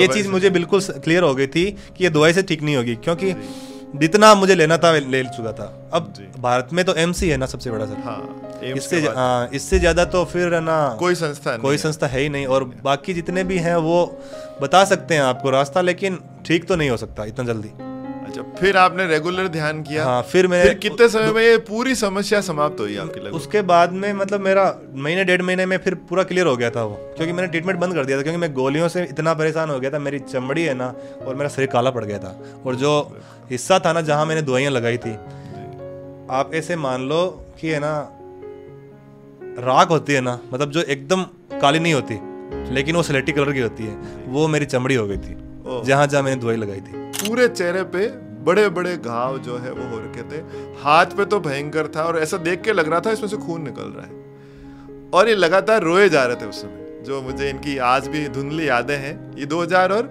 ये चीज़ मुझे बिल्कुल क्लियर हो गई थी कि ये दवाई से ठीक नहीं होगी क्योंकि जितना मुझे लेना था ले चुका था अब भारत में तो एम्स ही है ना सबसे बड़ा सर हाँ, इससे आ, हाँ, इससे ज्यादा तो फिर ना कोई संस्था कोई संस्था है ही नहीं और बाकी जितने भी हैं वो बता सकते हैं आपको रास्ता लेकिन ठीक तो नहीं हो सकता इतना जल्दी अच्छा फिर आपने रेगुलर ध्यान किया हाँ फिर मैंने फिर कितने समय में ये पूरी समस्या समाप्त हुई आपकी लिए उसके बाद में मतलब मेरा महीने डेढ़ महीने में फिर पूरा क्लियर हो गया था वो क्योंकि मैंने ट्रीटमेंट बंद कर दिया था क्योंकि मैं गोलियों से इतना परेशान हो गया था मेरी चमड़ी है ना और मेरा शरीर काला पड़ गया था और जो हिस्सा था ना जहाँ मैंने दवाइयाँ लगाई थी आप ऐसे मान लो कि है ना राख होती है ना मतलब जो एकदम काली नहीं होती लेकिन वो स्लेटी कलर की होती है वो मेरी चमड़ी हो गई थी जहाँ जहाँ मैंने दवाई लगाई थी पूरे चेहरे पे बड़े बड़े घाव जो है वो हो रखे थे हाथ पे तो भयंकर था और ऐसा देख के लग रहा था इसमें से खून निकल रहा है और ये लगातार रोए जा रहे थे उस समय जो मुझे इनकी आज भी धुंधली यादें हैं ये 2000 और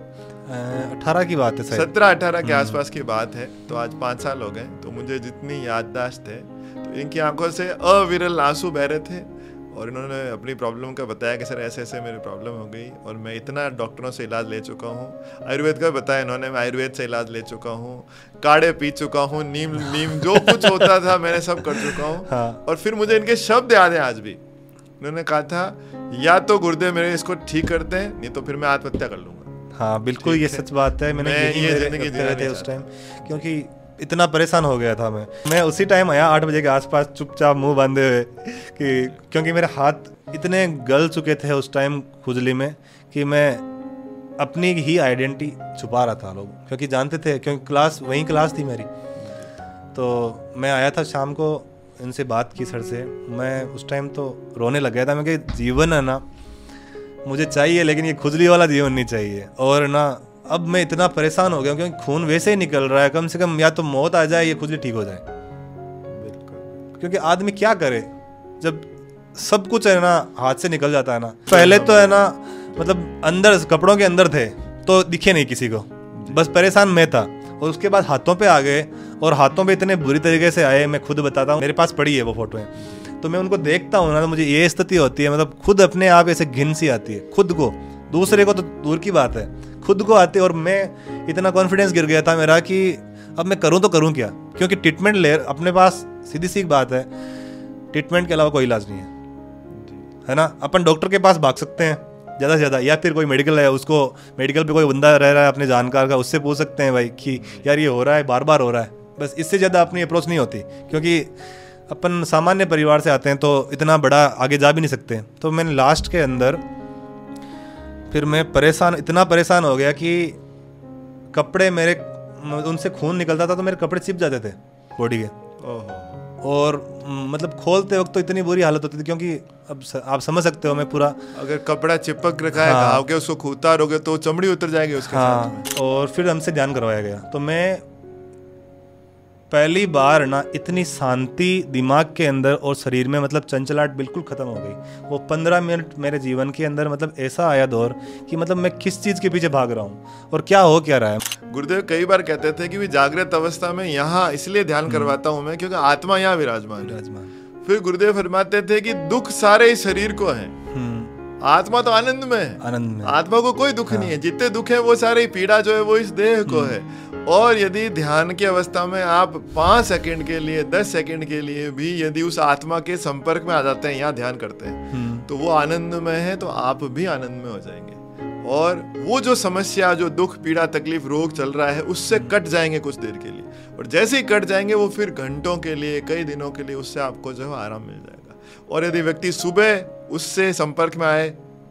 अठारह की बात है सत्रह अठारह के हम्म। आसपास की बात है तो आज पांच साल हो गए तो मुझे जितनी याददाश्त है तो इनकी आंखों से अविरल आंसू बह रहे थे और इन्होंने अपनी प्रॉब्लम का बताया कि सर ऐसे ऐसे मेरी प्रॉब्लम हो गई और मैं इतना डॉक्टरों से इलाज ले चुका हूँ आयुर्वेद का बताया इन्होंने मैं आयुर्वेद से इलाज ले चुका हूँ काढ़े पी चुका हूँ नीम नीम जो कुछ होता था मैंने सब कर चुका हूँ हाँ। और फिर मुझे इनके शब्द याद हैं आज भी इन्होंने कहा था या तो गुर्दे मेरे इसको ठीक करते हैं नहीं तो फिर मैं आत्महत्या कर लूँगा हाँ बिल्कुल ये सच बात है मैंने ये जिंदगी उस टाइम क्योंकि इतना परेशान हो गया था मैं मैं उसी टाइम आया आठ बजे के आसपास चुपचाप मुंह बांधे हुए कि क्योंकि मेरे हाथ इतने गल चुके थे उस टाइम खुजली में कि मैं अपनी ही आइडेंटिटी छुपा रहा था लोग क्योंकि जानते थे क्योंकि क्लास वही क्लास थी मेरी तो मैं आया था शाम को इनसे बात की सर से मैं उस टाइम तो रोने लग गया था मैं कि जीवन है ना मुझे चाहिए लेकिन ये खुजली वाला जीवन नहीं चाहिए और ना अब मैं इतना परेशान हो गया क्योंकि खून वैसे ही निकल रहा है कम से कम या तो मौत आ जाए या खुद ही ठीक हो जाए क्योंकि आदमी क्या करे जब सब कुछ है ना हाथ से निकल जाता है ना पहले तो है ना मतलब अंदर कपड़ों के अंदर थे तो दिखे नहीं किसी को बस परेशान मैं था और उसके बाद हाथों पे आ गए और हाथों पे इतने बुरी तरीके से आए मैं खुद बताता हूँ मेरे पास पड़ी है वो फोटोएं तो मैं उनको देखता हूँ ना तो मुझे ये स्थिति होती है मतलब खुद अपने आप ऐसे घिन सी आती है खुद को दूसरे को तो दूर की बात है खुद को आते और मैं इतना कॉन्फिडेंस गिर गया था मेरा कि अब मैं करूँ तो करूँ क्या क्योंकि ट्रीटमेंट ले अपने पास सीधी सी बात है ट्रीटमेंट के अलावा कोई इलाज नहीं है है ना अपन डॉक्टर के पास भाग सकते हैं ज़्यादा से ज़्यादा या फिर कोई मेडिकल है उसको मेडिकल पे कोई बंदा रह रहा है अपने जानकार का उससे पूछ सकते हैं भाई कि यार ये हो रहा है बार बार हो रहा है बस इससे ज़्यादा अपनी अप्रोच नहीं होती क्योंकि अपन सामान्य परिवार से आते हैं तो इतना बड़ा आगे जा भी नहीं सकते तो मैंने लास्ट के अंदर फिर मैं परेशान इतना परेशान हो गया कि कपड़े मेरे उनसे खून निकलता था तो मेरे कपड़े चिप जाते थे बॉडी के और मतलब खोलते वक्त तो इतनी बुरी हालत होती थी क्योंकि अब स, आप समझ सकते हो मैं पूरा अगर कपड़ा चिपक रखा है हाँ, उसको खूता रहोगे तो चमड़ी उतर जाएगी उसके हाँ, साथ में। और फिर हमसे ध्यान करवाया गया तो मैं पहली बार ना इतनी शांति दिमाग के अंदर और शरीर में मतलब चंचलाट बिल्कुल ख़त्म हो गई वो पंद्रह मिनट मेरे जीवन के अंदर मतलब ऐसा आया दौर कि मतलब मैं किस चीज़ के पीछे भाग रहा हूँ और क्या हो क्या रहा है गुरुदेव कई बार कहते थे कि जागृत अवस्था में यहाँ इसलिए ध्यान हम्म। करवाता हूँ मैं क्योंकि आत्मा यहाँ विराजमान विराजमान फिर गुरुदेव फरमाते थे कि दुख सारे ही शरीर को है हम्म। आत्मा तो आनंद में है आनंद में आत्मा को कोई दुख हाँ। नहीं है जितने दुख है वो सारी पीड़ा जो है वो इस देह को हम्म। है और यदि ध्यान की अवस्था में आप पाँच सेकंड के लिए दस सेकंड के लिए भी यदि उस आत्मा के संपर्क में आ जाते हैं या ध्यान करते हैं हम्म। तो वो आनंद में है तो आप भी आनंद में हो जाएंगे और वो जो समस्या जो दुख पीड़ा तकलीफ रोग चल रहा है उससे कट जाएंगे कुछ देर के लिए और जैसे ही कट जाएंगे वो फिर घंटों के लिए कई दिनों के लिए उससे आपको जो है आराम मिल जाएगा और यदि व्यक्ति सुबह उससे संपर्क में आए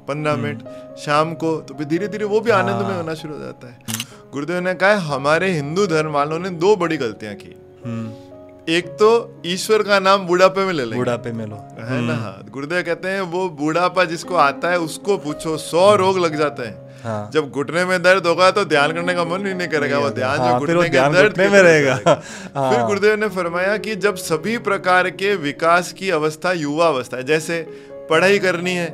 पंद्रह हम्म। मिनट शाम को तो फिर धीरे धीरे वो भी हाँ। आनंद में होना शुरू हो जाता है हम्म। गुरुदेव ने कहा हमारे हिंदू धर्म वालों ने दो बड़ी गलतियां की हम्म। एक तो ईश्वर का नाम बुढ़ापे में ले लेंगे बुढ़ापे में लो है ना गुरुदेव कहते हैं वो बुढ़ापा जिसको आता है उसको पूछो सौ रोग लग जाते हैं हाँ। जब घुटने में दर्द होगा तो ध्यान करने का मन ही नहीं करेगा वो ध्यान हाँ, जो घुटने के दर्द में रहेगा हाँ। फिर गुरुदेव ने फरमाया कि जब सभी प्रकार के विकास की अवस्था युवा अवस्था है जैसे पढ़ाई करनी है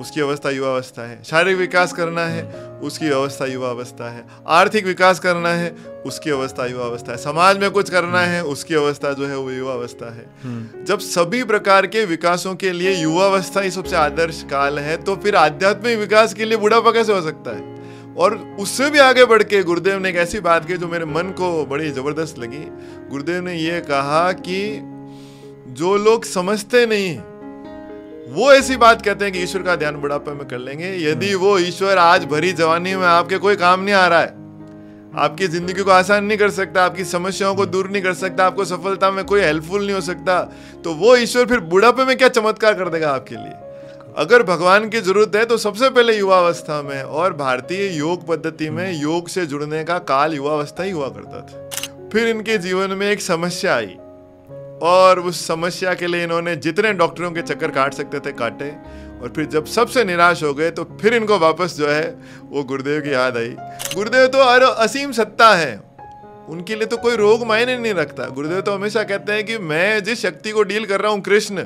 उसकी अवस्था युवा अवस्था है शारीरिक विकास करना है उसकी अवस्था युवा अवस्था है आर्थिक विकास करना है उसकी अवस्था युवा अवस्था है समाज में कुछ करना है उसकी अवस्था जो है वो युवा अवस्था है हम्म। जब सभी प्रकार के विकासों के लिए युवा अवस्था ही सबसे आदर्श काल है तो फिर आध्यात्मिक विकास के लिए बुढ़ापा कैसे हो सकता है और उससे भी आगे बढ़ के गुरुदेव ने एक ऐसी बात की जो मेरे मन को बड़ी ज़बरदस्त लगी गुरुदेव ने यह कहा कि जो लोग समझते नहीं वो ऐसी बात कहते हैं कि ईश्वर का ध्यान बुढ़ापे में कर लेंगे यदि वो ईश्वर आज भरी जवानी में आपके कोई काम नहीं आ रहा है आपकी जिंदगी को आसान नहीं कर सकता आपकी समस्याओं को दूर नहीं कर सकता आपको सफलता में कोई हेल्पफुल नहीं हो सकता तो वो ईश्वर फिर बुढ़ापे में क्या चमत्कार कर देगा आपके लिए अगर भगवान की जरूरत है तो सबसे पहले युवावस्था में और भारतीय योग पद्धति में योग से जुड़ने का काल युवावस्था ही हुआ करता था फिर इनके जीवन में एक समस्या आई और उस समस्या के लिए इन्होंने जितने डॉक्टरों के चक्कर काट सकते थे काटे और फिर जब सबसे निराश हो गए तो फिर इनको वापस जो है वो गुरुदेव की याद आई गुरुदेव तो अर असीम सत्ता है उनके लिए तो कोई रोग मायने नहीं रखता गुरुदेव तो हमेशा कहते हैं कि मैं जिस शक्ति को डील कर रहा हूँ कृष्ण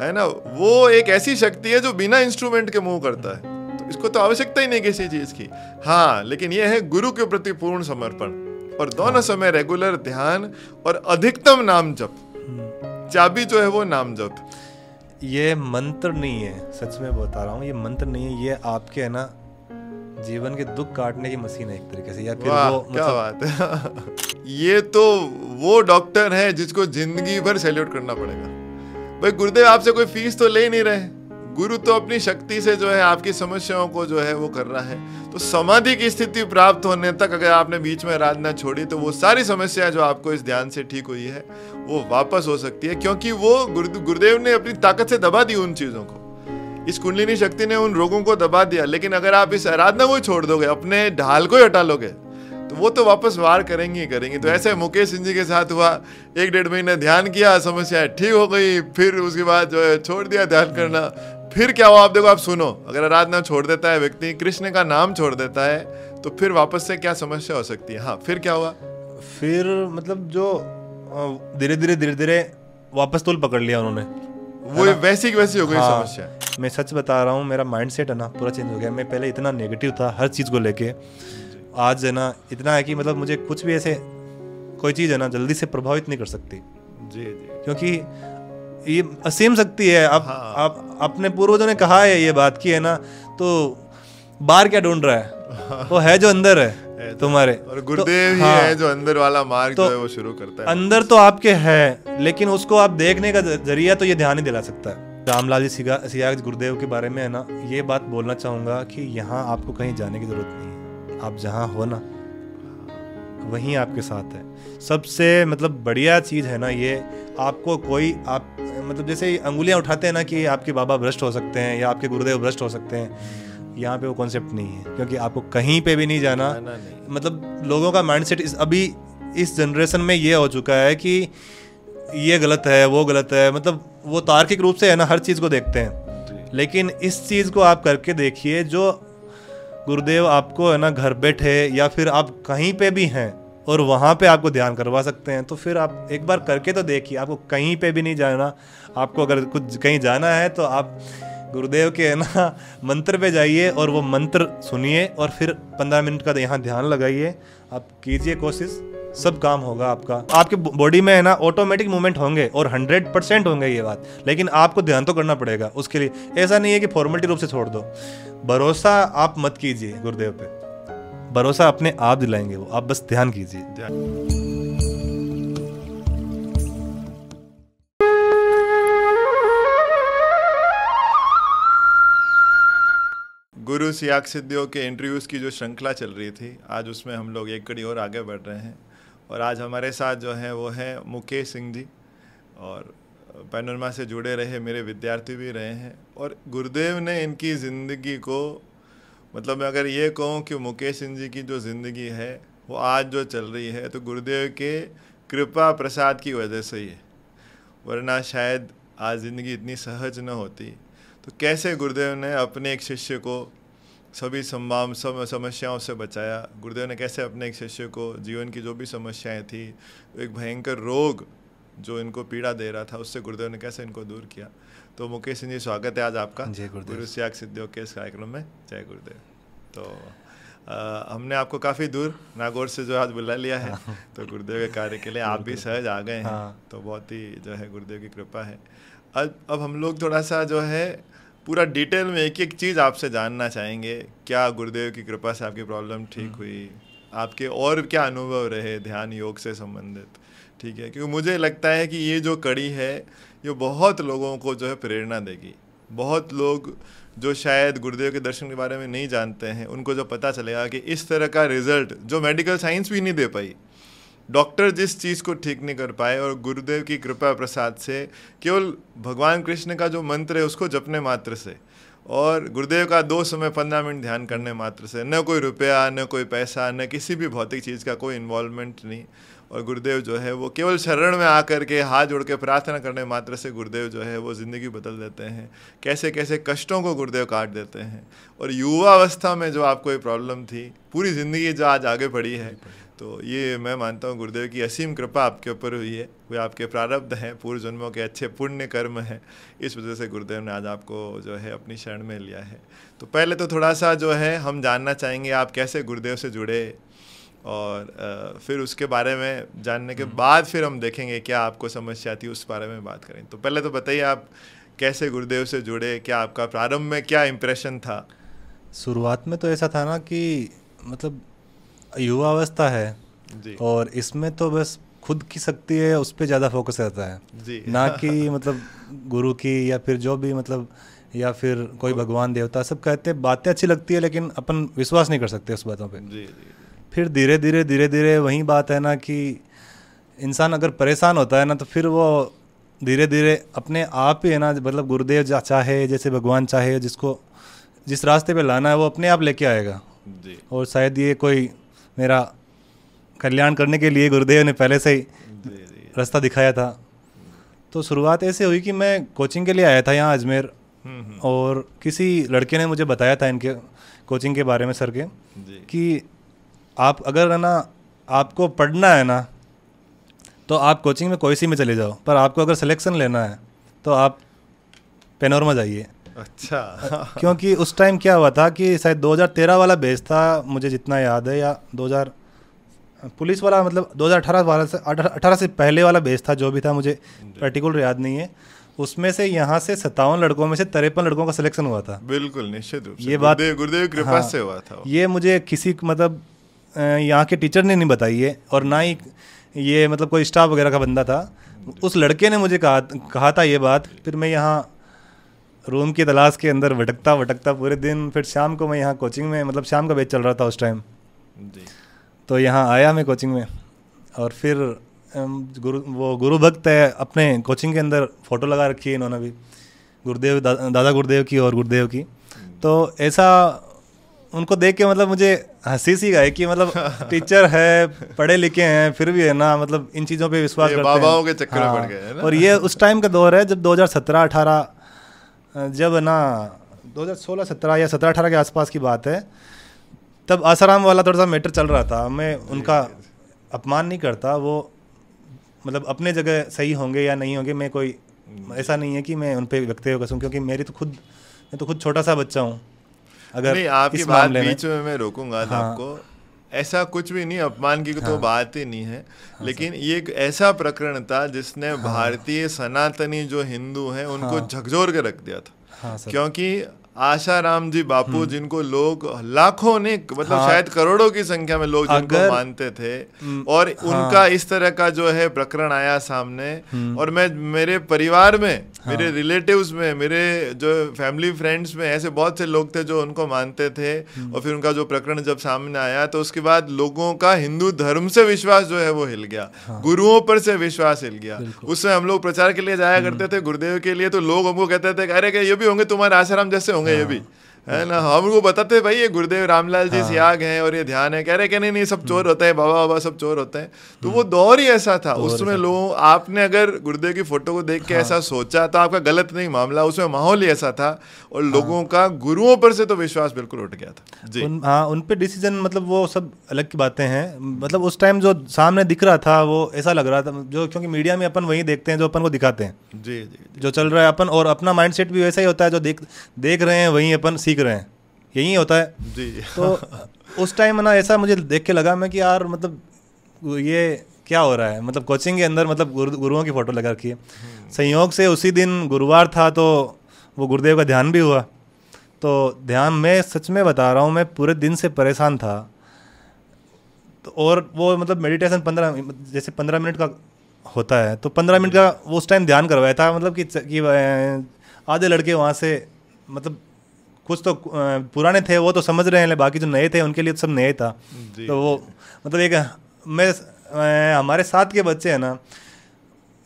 है ना वो एक ऐसी शक्ति है जो बिना इंस्ट्रूमेंट के मुंह करता है तो इसको तो आवश्यकता ही नहीं किसी चीज़ की हाँ लेकिन यह है गुरु के प्रति पूर्ण समर्पण और दोनों समय रेगुलर ध्यान और अधिकतम नाम जप चाबी जो है वो नाम जप ये मंत्र नहीं है सच में बता रहा हूँ ये मंत्र नहीं है ये आपके है ना जीवन के दुख काटने की मशीन है एक तरीके से या फिर वो मतलब... क्या बात है ये तो वो डॉक्टर है जिसको जिंदगी भर सैल्यूट करना पड़ेगा भाई गुरुदेव आपसे कोई फीस तो ले नहीं रहे गुरु तो अपनी शक्ति से जो है आपकी समस्याओं को जो है वो कर रहा है तो समाधि की स्थिति प्राप्त होने तक अगर आपने बीच में आराधना छोड़ी तो वो सारी समस्या जो आपको इस ध्यान से ठीक हुई है वो वापस हो सकती है क्योंकि वो गुरुदेव ने अपनी ताकत से दबा दी उन चीज़ों को इस कुंडलिनी शक्ति ने उन रोगों को दबा दिया लेकिन अगर आप इस आराधना को छोड़ दोगे अपने ढाल को ही हटा लोगे तो वो तो वापस वार करेंगे ही करेंगे तो ऐसे मुकेश सिंह जी के साथ हुआ एक डेढ़ महीने ध्यान किया समस्या ठीक हो गई फिर उसके बाद जो है छोड़ दिया ध्यान करना फिर क्या हुआ आप देखो आप सुनो अगर आराधना छोड़ देता है व्यक्ति कृष्ण का नाम छोड़ देता है तो फिर वापस से क्या समस्या हो सकती है हाँ फिर क्या हुआ फिर मतलब जो धीरे धीरे धीरे धीरे वापस तोल पकड़ लिया उन्होंने वो वैसी की वैसी हो गई हाँ, समस्या मैं सच बता रहा हूँ मेरा माइंड सेट है ना पूरा चेंज हो गया मैं पहले इतना नेगेटिव था हर चीज़ को लेके आज है ना इतना है कि मतलब मुझे कुछ भी ऐसे कोई चीज़ है ना जल्दी से प्रभावित नहीं कर सकती जी जी क्योंकि ये असीम शक्ति है आप हाँ। आप अपने पूर्वजों ने कहा है ये बात की है ना तो बाहर क्या ढूंढ रहा है वो है जो अंदर है तो- तुम्हारे और तो- गुरुदेव तो, हाँ, है जो अंदर वाला मार्ग तो, जो है वो शुरू करता है अंदर तो आपके है लेकिन उसको आप देखने का जरिया तो ये ध्यान ही दिला सकता है रामलाल जी सिया गुरुदेव के बारे में है ना ये बात बोलना चाहूंगा कि यहाँ आपको कहीं जाने की जरूरत नहीं है आप जहाँ हो ना वहीं आपके साथ है सबसे मतलब बढ़िया चीज़ है ना ये आपको कोई आप मतलब जैसे अंगुलियाँ उठाते हैं ना कि आपके बाबा भ्रष्ट हो सकते हैं या आपके गुरुदेव भ्रष्ट हो सकते हैं यहाँ पे वो कॉन्सेप्ट नहीं है क्योंकि आपको कहीं पे भी नहीं जाना नहीं। मतलब लोगों का माइंडसेट इस अभी इस जनरेशन में ये हो चुका है कि ये गलत है वो गलत है मतलब वो तार्किक रूप से है ना हर चीज़ को देखते हैं लेकिन इस चीज़ को आप करके देखिए जो गुरुदेव आपको है ना घर बैठे या फिर आप कहीं पे भी हैं और वहाँ पे आपको ध्यान करवा सकते हैं तो फिर आप एक बार करके तो देखिए आपको कहीं पे भी नहीं जाना आपको अगर कुछ कहीं जाना है तो आप गुरुदेव के है ना मंत्र पे जाइए और वो मंत्र सुनिए और फिर पंद्रह मिनट का यहाँ ध्यान लगाइए आप कीजिए कोशिश सब काम होगा आपका आपके बॉडी में है ना ऑटोमेटिक मूवमेंट होंगे और हंड्रेड परसेंट होंगे ये बात लेकिन आपको ध्यान तो करना पड़ेगा उसके लिए ऐसा नहीं है कि फॉर्मेलिटी रूप से छोड़ दो भरोसा आप मत कीजिए गुरुदेव पर भरोसा अपने आप दिलाएंगे वो आप बस ध्यान कीजिए गुरु सियाक सिद्धियों के इंटरव्यूज़ की जो श्रृंखला चल रही थी आज उसमें हम लोग एक कड़ी और आगे बढ़ रहे हैं और आज हमारे साथ जो है वो है मुकेश सिंह जी और पैनोरमा से जुड़े रहे मेरे विद्यार्थी भी रहे हैं और गुरुदेव ने इनकी ज़िंदगी को मतलब मैं अगर ये कहूँ कि मुकेश सिंह जी की जो ज़िंदगी है वो आज जो चल रही है तो गुरुदेव के कृपा प्रसाद की वजह से ही है वरना शायद आज ज़िंदगी इतनी सहज न होती तो कैसे गुरुदेव ने अपने एक शिष्य को सभी संभाव सम समस्याओं से बचाया गुरुदेव ने कैसे अपने एक शिष्य को जीवन की जो भी समस्याएं थी एक भयंकर रोग जो इनको पीड़ा दे रहा था उससे गुरुदेव ने कैसे इनको दूर किया तो मुकेश सिंह जी स्वागत है आज आपका जय गुरुदेव गुरु सियाग सिद्धियों के इस कार्यक्रम में जय गुरुदेव तो आ, हमने आपको काफ़ी दूर नागौर से जो आज बुला लिया है हाँ। तो गुरुदेव के कार्य के लिए आप भी सहज आ गए हैं हाँ। तो बहुत ही जो है गुरुदेव की कृपा है अब अब हम लोग थोड़ा सा जो है पूरा डिटेल में एक एक चीज़ आपसे जानना चाहेंगे क्या गुरुदेव की कृपा से आपकी प्रॉब्लम ठीक हाँ। हुई आपके और क्या अनुभव रहे ध्यान योग से संबंधित ठीक है क्योंकि मुझे लगता है कि ये जो कड़ी है ये बहुत लोगों को जो है प्रेरणा देगी बहुत लोग जो शायद गुरुदेव के दर्शन के बारे में नहीं जानते हैं उनको जो पता चलेगा कि इस तरह का रिजल्ट जो मेडिकल साइंस भी नहीं दे पाई डॉक्टर जिस चीज़ को ठीक नहीं कर पाए और गुरुदेव की कृपा प्रसाद से केवल भगवान कृष्ण का जो मंत्र है उसको जपने मात्र से और गुरुदेव का दो समय पंद्रह मिनट ध्यान करने मात्र से न कोई रुपया न कोई पैसा न किसी भी भौतिक चीज़ का कोई इन्वॉल्वमेंट नहीं और गुरुदेव जो है वो केवल शरण में आकर के हाथ जोड़ के प्रार्थना करने मात्र से गुरुदेव जो है वो ज़िंदगी बदल देते हैं कैसे कैसे कष्टों को गुरुदेव काट देते हैं और युवा अवस्था में जो आपको ये प्रॉब्लम थी पूरी ज़िंदगी जो आज आगे बढ़ी है तो ये मैं मानता हूँ गुरुदेव की असीम कृपा आपके ऊपर हुई है वे आपके प्रारब्ध हैं पूर्व जन्मों के अच्छे पुण्य कर्म हैं इस वजह से गुरुदेव ने आज आपको जो है अपनी शरण में लिया है तो पहले तो थोड़ा सा जो है हम जानना चाहेंगे आप कैसे गुरुदेव से जुड़े और आ, फिर उसके बारे में जानने के हम्म। बाद फिर हम देखेंगे क्या आपको समस्या आती है उस बारे में बात करें तो पहले तो बताइए आप कैसे गुरुदेव से जुड़े क्या आपका प्रारंभ में क्या इम्प्रेशन था शुरुआत में तो ऐसा था ना कि मतलब युवा अवस्था है जी। और इसमें तो बस खुद की शक्ति है उस पर ज़्यादा फोकस रहता है जी। ना कि मतलब गुरु की या फिर जो भी मतलब या फिर कोई भगवान देवता सब कहते हैं बातें अच्छी लगती है लेकिन अपन विश्वास नहीं कर सकते उस बातों पर जी, जी। फिर धीरे धीरे धीरे धीरे वही बात है ना कि इंसान अगर परेशान होता है ना तो फिर वो धीरे धीरे अपने आप ही है ना मतलब गुरुदेव चाहे जैसे भगवान चाहे जिसको जिस रास्ते पे लाना है वो अपने आप लेके आएगा जी और शायद ये कोई मेरा कल्याण करने के लिए गुरुदेव ने पहले से ही रास्ता दिखाया था तो शुरुआत ऐसे हुई कि मैं कोचिंग के लिए आया था यहाँ अजमेर हम्म, हम्म। और किसी लड़के ने मुझे बताया था इनके कोचिंग के बारे में सर के कि आप अगर है ना आपको पढ़ना है ना तो आप कोचिंग में कोई सी में चले जाओ पर आपको अगर सिलेक्शन लेना है तो आप पेनोरमा जाइए अच्छा क्योंकि उस टाइम क्या हुआ था कि शायद 2013 वाला बेच था मुझे जितना याद है या 2000 पुलिस वाला मतलब 2018 वाला से अठारह से पहले वाला बेच था जो भी था मुझे पर्टिकुलर याद नहीं है उसमें से यहाँ से सत्तावन लड़कों में से तिरपन लड़कों का सिलेक्शन हुआ था बिल्कुल निश्चित रूप से ये बात गुरुदेव कृपा हाँ, से हुआ था ये मुझे किसी मतलब यहाँ के टीचर ने नहीं बताई है और ना ही ये मतलब कोई स्टाफ वगैरह का बंदा था उस लड़के ने मुझे कहा कहा था ये बात फिर मैं यहाँ रूम की तलाश के अंदर भटकता भटकता पूरे दिन फिर शाम को मैं यहाँ कोचिंग में मतलब शाम का बेच चल रहा था उस टाइम तो यहाँ आया मैं कोचिंग में और फिर गुरु वो गुरु भक्त है अपने कोचिंग के अंदर फ़ोटो लगा रखी है इन्होंने भी गुरुदेव दा, दादा गुरुदेव की और गुरुदेव की तो ऐसा उनको देख के मतलब मुझे हंसी सी है कि मतलब टीचर है पढ़े लिखे हैं फिर भी है ना मतलब इन चीज़ों पे विश्वास करते बाबाओं के चक्कर हाँ, पड़ गए और ये उस टाइम का दौर है जब 2017-18 जब ना 2016-17 या 17-18 के आसपास की बात है तब आसाराम वाला थोड़ा सा मैटर चल रहा था मैं उनका अपमान नहीं करता वो मतलब अपने जगह सही होंगे या नहीं होंगे मैं कोई ऐसा नहीं है कि मैं उन पर व्यक्त हो क्योंकि मेरी तो खुद मैं तो खुद छोटा सा बच्चा हूँ अगर नहीं आपकी बात बीच में मैं रोकूंगा हाँ। आपको ऐसा कुछ भी नहीं अपमान की तो हाँ, तो बात ही नहीं है हाँ, लेकिन ये एक ऐसा प्रकरण था जिसने हाँ, भारतीय सनातनी जो हिंदू हैं उनको हाँ। झकझोर के रख दिया था हाँ, क्योंकि आशाराम जी बापू हम्म। जिनको लोग लाखों ने मतलब हाँ, शायद करोड़ों की संख्या में लोग जिनको मानते थे हम्म। और हाँ, उनका इस तरह का जो है प्रकरण आया सामने हम्म। और मैं मेरे परिवार में हाँ, मेरे रिलेटिव्स में मेरे जो फैमिली फ्रेंड्स में ऐसे बहुत से लोग थे जो उनको मानते थे और फिर उनका जो प्रकरण जब सामने आया तो उसके बाद लोगों का हिंदू धर्म से विश्वास जो है वो हिल गया हाँ। गुरुओं पर से विश्वास हिल गया उसमें हम लोग प्रचार के लिए जाया करते थे गुरुदेव के लिए तो लोग हमको कहते थे अरे ये भी होंगे तुम्हारे आशाराम जैसे होंगे ganha, bicho. है ना हमको बताते भाई ये गुरुदेव रामलाल जी हाँ। सियाग हैं और ये ध्यान है कह रहे कि नहीं नहीं सब चोर हम्म। होते हैं बाबा बाबा सब चोर होते हैं तो वो दौर ही ऐसा था उसमें लोग आपने अगर गुरुदेव की फोटो को देख के हाँ। ऐसा सोचा तो आपका गलत नहीं मामला उसमें माहौल ही ऐसा था और हाँ। लोगों का गुरुओं पर से तो विश्वास बिल्कुल उठ गया था जी हाँ उन पर डिसीजन मतलब वो सब अलग की बातें हैं मतलब उस टाइम जो सामने दिख रहा था वो ऐसा लग रहा था जो क्योंकि मीडिया में अपन वही देखते हैं जो अपन को दिखाते हैं जी जी जो चल रहा है अपन और अपना माइंड भी वैसा ही होता है जो देख देख रहे हैं वही अपन सीख सीख रहे हैं यही होता है जी तो उस टाइम ना ऐसा मुझे देख के लगा मैं कि यार मतलब ये क्या हो रहा है मतलब कोचिंग के अंदर मतलब गुरु गुरुओं की फ़ोटो लगा रखी है हम्म। संयोग से उसी दिन गुरुवार था तो वो गुरुदेव का ध्यान भी हुआ तो ध्यान मैं सच में बता रहा हूँ मैं पूरे दिन से परेशान था तो और वो मतलब मेडिटेशन पंद्रह जैसे पंद्रह मिनट का होता है तो पंद्रह मिनट का हम्म। वो उस टाइम ध्यान करवाया था मतलब कि, कि आधे लड़के वहाँ से मतलब कुछ तो पुराने थे वो तो समझ रहे हैं बाकी जो नए थे उनके लिए तो सब नए था तो वो मतलब एक मैं हमारे साथ के बच्चे हैं ना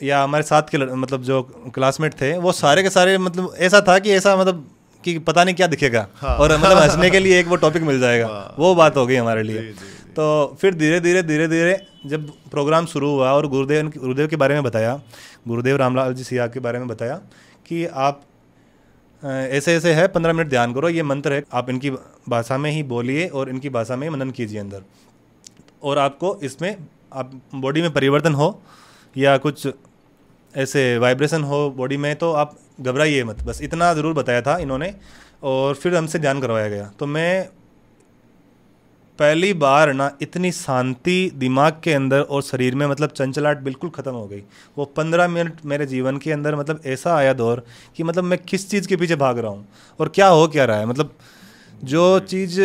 या हमारे साथ के मतलब जो क्लासमेट थे वो सारे के सारे मतलब ऐसा था कि ऐसा मतलब कि पता नहीं क्या दिखेगा हाँ। और मतलब हंसने के लिए एक वो टॉपिक मिल जाएगा हाँ। वो बात हो गई हमारे लिए जी, जी, जी। तो फिर धीरे धीरे धीरे धीरे जब प्रोग्राम शुरू हुआ और गुरुदेव गुरुदेव के बारे में बताया गुरुदेव रामलाल जी सिया के बारे में बताया कि आप ऐसे ऐसे है पंद्रह मिनट ध्यान करो ये मंत्र है आप इनकी भाषा में ही बोलिए और इनकी भाषा में ही मनन कीजिए अंदर और आपको इसमें आप बॉडी में परिवर्तन हो या कुछ ऐसे वाइब्रेशन हो बॉडी में तो आप घबराइए मत बस इतना ज़रूर बताया था इन्होंने और फिर हमसे ध्यान करवाया गया तो मैं पहली बार ना इतनी शांति दिमाग के अंदर और शरीर में मतलब चंचलाट बिल्कुल ख़त्म हो गई वो पंद्रह मिनट मेरे जीवन के अंदर मतलब ऐसा आया दौर कि मतलब मैं किस चीज़ के पीछे भाग रहा हूँ और क्या हो क्या रहा है मतलब जो चीज़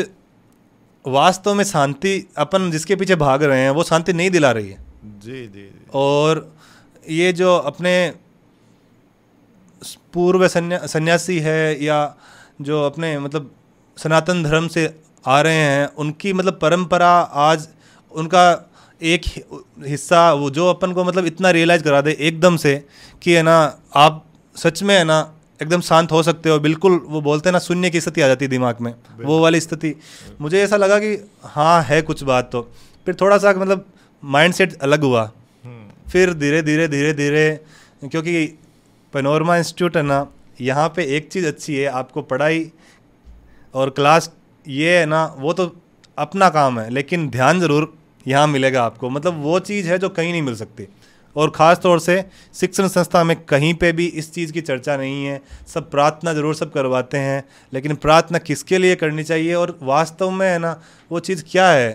वास्तव में शांति अपन जिसके पीछे भाग रहे हैं वो शांति नहीं दिला रही है जी जी, जी। और ये जो अपने पूर्व सन्या, सन्यासी है या जो अपने मतलब सनातन धर्म से आ रहे हैं उनकी मतलब परंपरा आज उनका एक हिस्सा वो जो अपन को मतलब इतना रियलाइज़ करा दे एकदम से कि है ना आप सच में है ना एकदम शांत हो सकते हो बिल्कुल वो बोलते हैं ना सुनने की स्थिति आ जाती है दिमाग में वो वाली स्थिति मुझे ऐसा लगा कि हाँ है कुछ बात तो फिर थोड़ा सा मतलब माइंड सेट अलग हुआ हम्म। फिर धीरे धीरे धीरे धीरे क्योंकि पनोरमा इंस्टीट्यूट है ना यहाँ पे एक चीज़ अच्छी है आपको पढ़ाई और क्लास ये है ना वो तो अपना काम है लेकिन ध्यान ज़रूर यहाँ मिलेगा आपको मतलब वो चीज़ है जो कहीं नहीं मिल सकती और ख़ास तौर से शिक्षण संस्था में कहीं पे भी इस चीज़ की चर्चा नहीं है सब प्रार्थना ज़रूर सब करवाते हैं लेकिन प्रार्थना किसके लिए करनी चाहिए और वास्तव में है ना वो चीज़ क्या है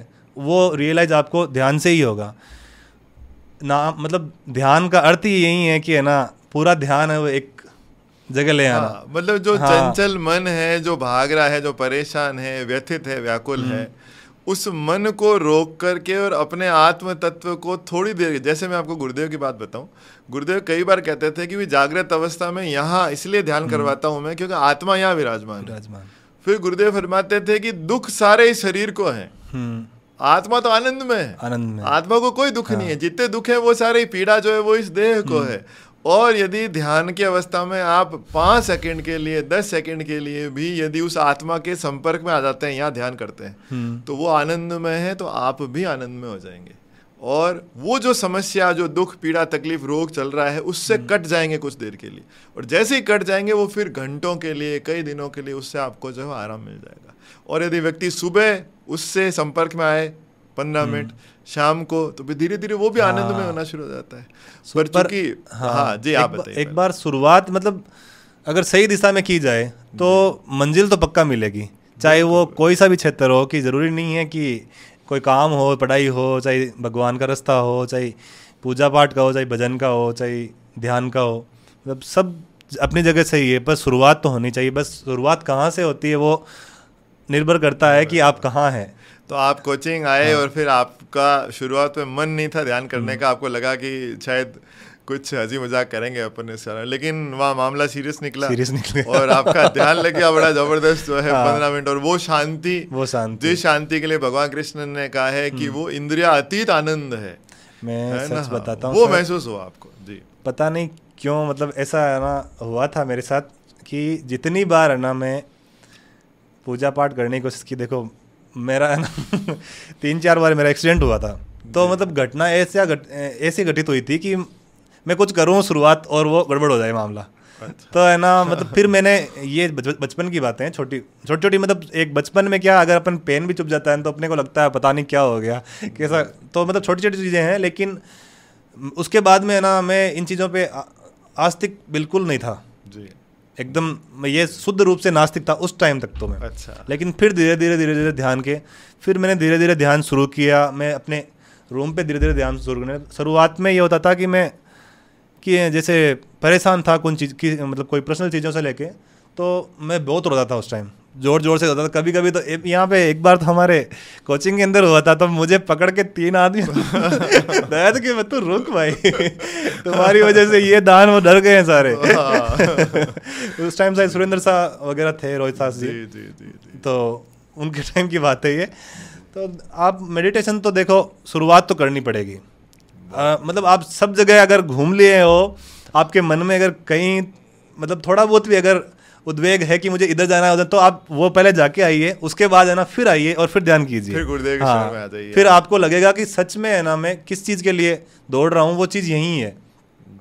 वो रियलाइज़ आपको ध्यान से ही होगा ना मतलब ध्यान का अर्थ ही यही है कि है ना पूरा ध्यान है वो एक जगह ले आना हाँ, मतलब जो हाँ, चंचल मन है जो भाग रहा है जो परेशान है व्यथित है व्याकुल है हम्म। उस मन को रोक करके और अपने आत्म तत्व को थोड़ी देर जैसे मैं आपको गुरुदेव की बात बताऊं गुरुदेव कई बार कहते थे कि जागृत अवस्था में यहाँ इसलिए ध्यान हम्म। करवाता हूं मैं क्योंकि आत्मा यहाँ विराजमान विराजमान फिर गुरुदेव फरमाते थे कि दुख सारे इस शरीर को है हम्म। आत्मा तो आनंद में है आनंद में आत्मा को कोई दुख हाँ। नहीं है जितने दुख है वो सारे पीड़ा जो है वो इस देह को है और यदि ध्यान की अवस्था में आप पाँच सेकंड के लिए दस सेकंड के लिए भी यदि उस आत्मा के संपर्क में आ जाते हैं या ध्यान करते हैं हम्म। तो वो आनंद में है तो आप भी आनंद में हो जाएंगे और वो जो समस्या जो दुख पीड़ा तकलीफ रोग चल रहा है उससे हम्म। कट जाएंगे कुछ देर के लिए और जैसे ही कट जाएंगे वो फिर घंटों के लिए कई दिनों के लिए उससे आपको जो है आराम मिल जाएगा और यदि व्यक्ति सुबह उससे संपर्क में आए पंद्रह हम्म। मिनट शाम को तो फिर धीरे धीरे वो भी हाँ। आनंद में होना शुरू हो जाता है पर चूंकि हाँ, हाँ जी आप बताइए एक बार शुरुआत मतलब अगर सही दिशा में की जाए तो मंजिल तो पक्का मिलेगी चाहे वो कोई सा भी क्षेत्र हो कि ज़रूरी नहीं है कि कोई काम हो पढ़ाई हो चाहे भगवान का रास्ता हो चाहे पूजा पाठ का हो चाहे भजन का हो चाहे ध्यान का हो मतलब सब अपनी जगह सही है पर शुरुआत तो होनी चाहिए बस शुरुआत कहाँ से होती है वो निर्भर करता है कि आप कहाँ हैं तो आप कोचिंग आए हाँ। और फिर आपका शुरुआत में मन नहीं था ध्यान करने हम्म। का आपको लगा कि शायद कुछ हजी मजाक करेंगे अपन इस कारण लेकिन वहाँ मामला सीरियस निकला सीरियस निकला और आपका ध्यान लग गया बड़ा जबरदस्त जो है हाँ। पंद्रह मिनट और वो शांति वो शांति जिस शांति के लिए भगवान कृष्ण ने कहा है कि हम्म। वो इंद्रिया अतीत आनंद है मैं सच हाँ। बताता हूँ वो महसूस हुआ आपको जी पता नहीं क्यों मतलब ऐसा है ना हुआ था मेरे साथ कि जितनी बार है ना मैं पूजा पाठ करने की कोशिश की देखो मेरा है ना तीन चार बार मेरा एक्सीडेंट हुआ था तो मतलब घटना ऐसे गट, ऐसी घटित हुई थी कि मैं कुछ करूँ शुरुआत और वो गड़बड़ हो जाए मामला अच्छा। तो है ना मतलब फिर मैंने ये बचपन की बातें हैं छोटी छोटी छोटी मतलब एक बचपन में क्या अगर अपन पेन भी चुप जाता है तो अपने को लगता है पता नहीं क्या हो गया कैसा तो मतलब छोटी छोटी चीज़ें हैं लेकिन उसके बाद में ना मैं इन चीज़ों पर आस्तिक बिल्कुल नहीं था जी एकदम ये शुद्ध रूप से नास्तिक था उस टाइम तक तो मैं अच्छा लेकिन फिर धीरे धीरे धीरे धीरे ध्यान के फिर मैंने धीरे धीरे ध्यान शुरू किया मैं अपने रूम पे धीरे धीरे ध्यान शुरू करने शुरुआत में ये होता था कि मैं कि जैसे परेशान था कुछ चीज़ की मतलब कोई पर्सनल चीज़ों से लेके तो मैं बहुत रोता था उस टाइम जोर जोर से होता था कभी कभी तो यहाँ पे एक बार तो हमारे कोचिंग के अंदर हुआ था तो मुझे पकड़ के तीन आदमी दया था तो कि तू रुक भाई तुम्हारी वजह से ये दान वो डर गए हैं सारे हाँ। उस टाइम शायद सुरेंद्र शाह वगैरह थे रोहित शाह जी, जी तो उनके टाइम की बात है ये तो आप मेडिटेशन तो देखो शुरुआत तो करनी पड़ेगी आ, मतलब आप सब जगह अगर घूम लिए हो आपके मन में अगर कहीं मतलब थोड़ा बहुत भी अगर उद्वेग है कि मुझे इधर जाना है उधर तो आप वो पहले जाके आइए उसके बाद है ना फिर आइए और फिर ध्यान कीजिए फिर गुरुदेव हाँ, फिर आपको लगेगा कि सच में है ना मैं किस चीज़ के लिए दौड़ रहा हूँ वो चीज़ यही है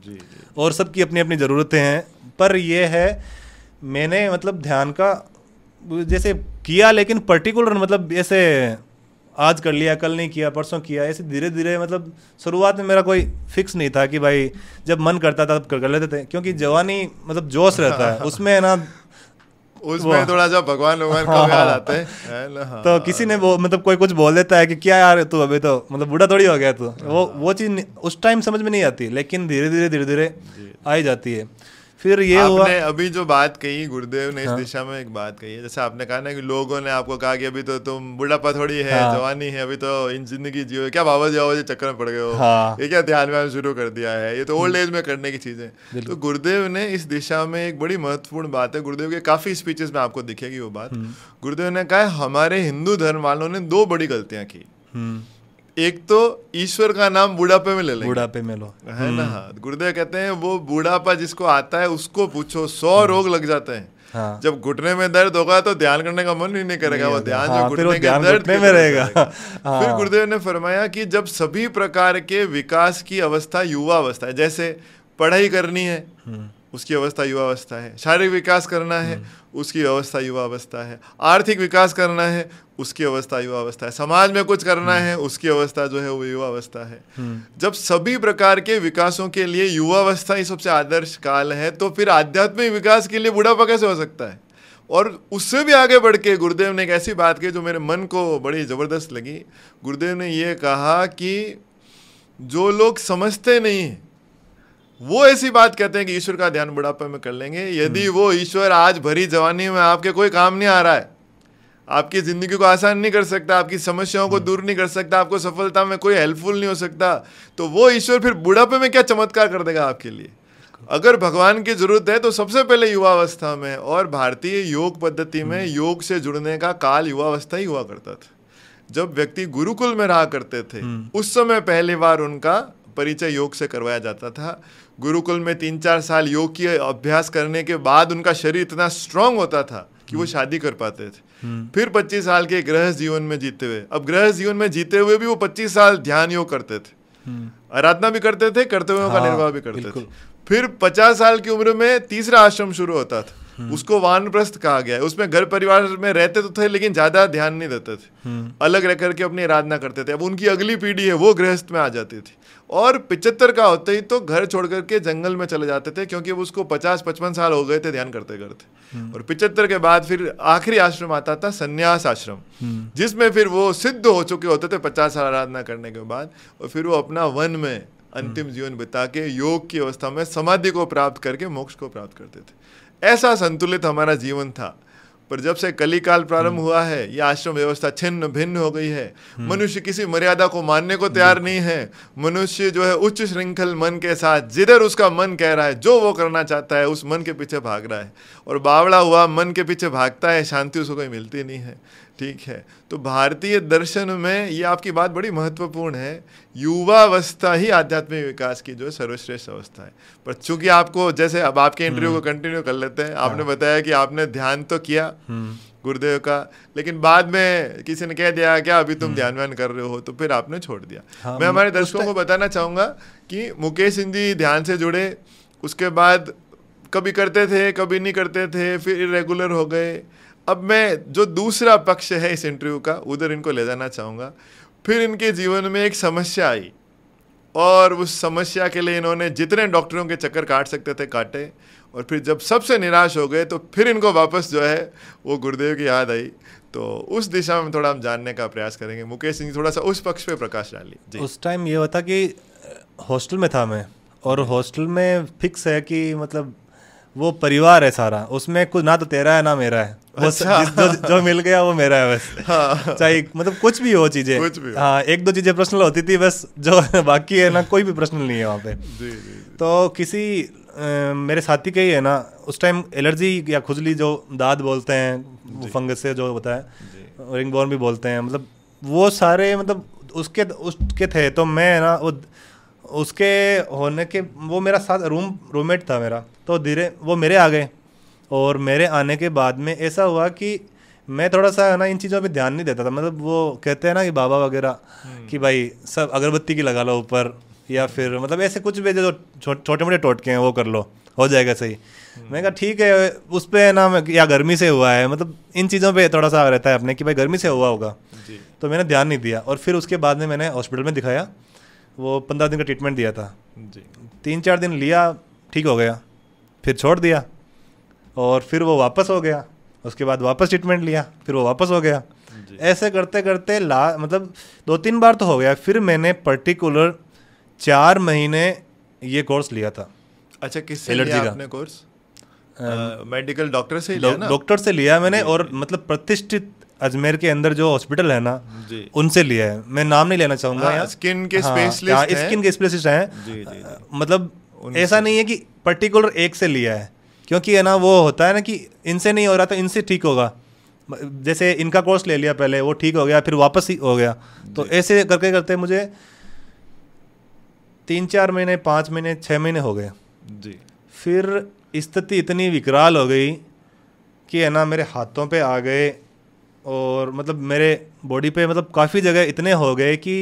जी, जी। और सबकी अपनी अपनी ज़रूरतें हैं पर यह है मैंने मतलब ध्यान का जैसे किया लेकिन पर्टिकुलर मतलब ऐसे आज कर लिया कल नहीं किया परसों किया ऐसे धीरे धीरे मतलब शुरुआत में मेरा कोई फिक्स नहीं था कि भाई जब मन करता था तब कर, कर लेते थे क्योंकि जवानी मतलब जोश रहता है उसमें ना उसमें थोड़ा सा भगवान हाँ। आते हैं तो किसी ने वो मतलब कोई कुछ बोल देता है कि क्या यार तू अभी तो मतलब बूढ़ा थोड़ी हो गया तू वो वो चीज़ उस टाइम समझ में नहीं आती लेकिन धीरे धीरे धीरे धीरे आई जाती है फिर ये हुआ अभी जो बात कही गुरुदेव ने हाँ। इस दिशा में एक बात कही है जैसे आपने कहा ना कि लोगों ने आपको कहा कि अभी तो तुम बुढ़ापा थोड़ी है हाँ। जवानी है अभी तो इन जिंदगी जियो क्या बाबा जी बाबा चक्कर में पड़ गए हो हाँ। ये क्या ध्यान व्यान शुरू कर दिया है ये तो ओल्ड एज में करने की चीजें तो गुरुदेव ने इस दिशा में एक बड़ी महत्वपूर्ण बात है गुरुदेव के काफी स्पीचेस में आपको दिखेगी वो बात हम्म। गुरुदेव ने कहा हमारे हिंदू धर्म वालों ने दो बड़ी गलतियां की हम्म। एक तो ईश्वर का नाम बुढ़ापे में ले लो बुढ़ापे में लो है ना हम्म। गुरुदेव कहते हैं वो बुढ़ापा जिसको आता है उसको पूछो सौ हम्म। रोग लग जाते हैं हाँ। जब घुटने में दर्द होगा तो ध्यान करने का मन ही नहीं करेगा वो ध्यान हाँ, जो घुटने के दर्द में रहेगा हाँ। फिर गुरुदेव ने फरमाया कि जब सभी प्रकार के विकास की अवस्था युवा अवस्था है जैसे पढ़ाई करनी है हम्म। उसकी अवस्था युवा अवस्था है शारीरिक विकास करना है उसकी अवस्था युवा अवस्था है आर्थिक विकास करना है उसकी अवस्था युवा अवस्था है समाज में कुछ करना है उसकी अवस्था जो है वो युवा अवस्था है जब सभी प्रकार के विकासों के लिए युवा अवस्था ही सबसे आदर्श काल है तो फिर आध्यात्मिक विकास के लिए बुढ़ापा कैसे हो सकता है और उससे भी आगे बढ़ के गुरुदेव ने एक ऐसी बात की जो मेरे मन को बड़ी ज़बरदस्त लगी गुरुदेव ने ये कहा कि जो लोग समझते नहीं हैं वो ऐसी बात कहते हैं कि ईश्वर का ध्यान बुढ़ापे में कर लेंगे यदि हम्म। वो ईश्वर आज भरी जवानी में आपके कोई काम नहीं आ रहा है आपकी ज़िंदगी को आसान नहीं कर सकता आपकी समस्याओं को हम्म। दूर नहीं कर सकता आपको सफलता में कोई हेल्पफुल नहीं हो सकता तो वो ईश्वर फिर बुढ़ापे में क्या चमत्कार कर देगा आपके लिए अगर भगवान की जरूरत है तो सबसे पहले युवावस्था में और भारतीय योग पद्धति में हम्म। योग से जुड़ने का काल युवावस्था ही हुआ करता था जब व्यक्ति गुरुकुल में रहा करते थे उस समय पहली बार उनका परिचय योग से करवाया जाता था गुरुकुल में तीन चार साल योग की अभ्यास करने के बाद उनका शरीर इतना स्ट्रांग होता था कि वो हम्म। शादी कर पाते थे हम्म। फिर 25 साल के ग्रह जीवन में जीते हुए अब ग्रह जीवन में जीते हुए भी वो 25 साल ध्यान योग करते थे हम्म। आराधना भी करते थे कर्तव्यों हाँ, का निर्वाह भी करते थे फिर 50 साल की उम्र में तीसरा आश्रम शुरू होता था उसको वानप्रस्थ कहा गया है उसमें घर परिवार में रहते तो थे लेकिन ज्यादा ध्यान नहीं देते थे अलग रह करके अपनी आराधना करते थे अब उनकी अगली पीढ़ी है वो गृहस्थ में आ जाती थी और पिचहत्तर का होते ही तो घर छोड़ करके जंगल में चले जाते थे क्योंकि उसको पचास पचपन साल हो गए थे ध्यान करते करते हम्म। और पिचहत्तर के बाद फिर आखिरी आश्रम आता था संन्यास आश्रम हम्म। जिसमें फिर वो सिद्ध हो चुके होते थे पचास साल आराधना करने के बाद और फिर वो अपना वन में अंतिम हम्म। जीवन बिता के योग की अवस्था में समाधि को प्राप्त करके मोक्ष को प्राप्त करते थे ऐसा संतुलित हमारा जीवन था पर जब से कली काल प्रारंभ हम्म। हुआ है यह आश्रम व्यवस्था छिन्न भिन्न हो गई है हम्म। मनुष्य किसी मर्यादा को मानने को हम्म। तैयार नहीं है मनुष्य जो है उच्च श्रृंखल मन के साथ जिधर उसका मन कह रहा है जो वो करना चाहता है उस मन के पीछे भाग रहा है और बावड़ा हुआ मन के पीछे भागता है शांति उसको कोई मिलती नहीं है ठीक है तो भारतीय दर्शन में ये आपकी बात बड़ी महत्वपूर्ण है युवावस्था ही आध्यात्मिक विकास की जो सर्वश्रेष्ठ अवस्था है पर चूंकि आपको जैसे अब आपके इंटरव्यू को कंटिन्यू हम्म। कर लेते हैं आपने हाँ। बताया कि आपने ध्यान तो किया हम्म। गुरुदेव का लेकिन बाद में किसी ने कह दिया क्या अभी तुम हम्म। ध्यान व्यान कर रहे हो तो फिर आपने छोड़ दिया हाँ, मैं हमारे दर्शकों को बताना चाहूंगा कि मुकेश सिंह जी ध्यान से जुड़े उसके बाद कभी करते थे कभी नहीं करते थे फिर रेगुलर हो गए अब मैं जो दूसरा पक्ष है इस इंटरव्यू का उधर इनको ले जाना चाहूँगा फिर इनके जीवन में एक समस्या आई और उस समस्या के लिए इन्होंने जितने डॉक्टरों के चक्कर काट सकते थे काटे और फिर जब सबसे निराश हो गए तो फिर इनको वापस जो है वो गुरुदेव की याद आई तो उस दिशा में थोड़ा हम जानने का प्रयास करेंगे मुकेश सिंह थोड़ा सा उस पक्ष पे प्रकाश जी उस टाइम ये होता कि हॉस्टल में था मैं और हॉस्टल में फिक्स है कि मतलब वो परिवार है सारा उसमें कुछ ना तो तेरा है ना मेरा है अच्छा। जो, जो मिल गया वो मेरा है बस हाँ। चाहे मतलब कुछ भी हो चीजें कुछ भी हाँ एक दो चीजें पर्सनल होती थी बस जो बाकी है ना कोई भी पर्सनल नहीं है वहाँ पे तो किसी Uh, मेरे साथी के ही है ना उस टाइम एलर्जी या खुजली जो दाद बोलते हैं फंगस से जो होता है रिंग बोर्न भी बोलते हैं मतलब वो सारे मतलब उसके उसके थे तो मैं ना वो उसके होने के वो मेरा साथ रूम रूममेट था मेरा तो धीरे वो मेरे आ गए और मेरे आने के बाद में ऐसा हुआ कि मैं थोड़ा सा ना इन चीज़ों पे ध्यान नहीं देता था मतलब वो कहते हैं ना कि बाबा वगैरह हम्म। कि भाई सब अगरबत्ती की लगा लो ऊपर या फिर मतलब ऐसे कुछ भी जो छोटे मोटे टोटके हैं वो कर लो हो जाएगा सही हम्म। मैं कहा ठीक है उस पर ना या गर्मी से हुआ है मतलब इन चीज़ों पे थोड़ा सा रहता है अपने कि भाई गर्मी से हुआ होगा तो मैंने ध्यान नहीं दिया और फिर उसके बाद में मैंने हॉस्पिटल में दिखाया वो पंद्रह दिन का ट्रीटमेंट दिया था जी तीन चार दिन लिया ठीक हो गया फिर छोड़ दिया और फिर वो वापस हो गया उसके बाद वापस ट्रीटमेंट लिया फिर वो वापस हो गया ऐसे करते करते ला मतलब दो तीन बार तो हो गया फिर मैंने पर्टिकुलर चार महीने ये कोर्स लिया था अच्छा किस एलर्जी का कोर्स मेडिकल डॉक्टर से लिया डॉक्टर से लिया मैंने और मतलब प्रतिष्ठित अजमेर के अंदर जो हॉस्पिटल है ना उनसे लिया है मैं नाम नहीं लेना चाहूंगा हाँ, स्किन के स्पेशलिस्ट हाँ, स्किन के स्पेशलिस्ट हैं मतलब ऐसा नहीं है कि पर्टिकुलर एक से लिया है क्योंकि है ना वो होता है ना कि इनसे नहीं हो रहा तो इनसे ठीक होगा जैसे इनका कोर्स ले लिया पहले वो ठीक हो गया फिर वापस ही हो गया तो ऐसे करके करते मुझे तीन चार महीने पाँच महीने छः महीने हो गए जी फिर स्थिति इतनी विकराल हो गई कि है ना मेरे हाथों पे आ गए और मतलब मेरे बॉडी पे मतलब काफ़ी जगह इतने हो गए कि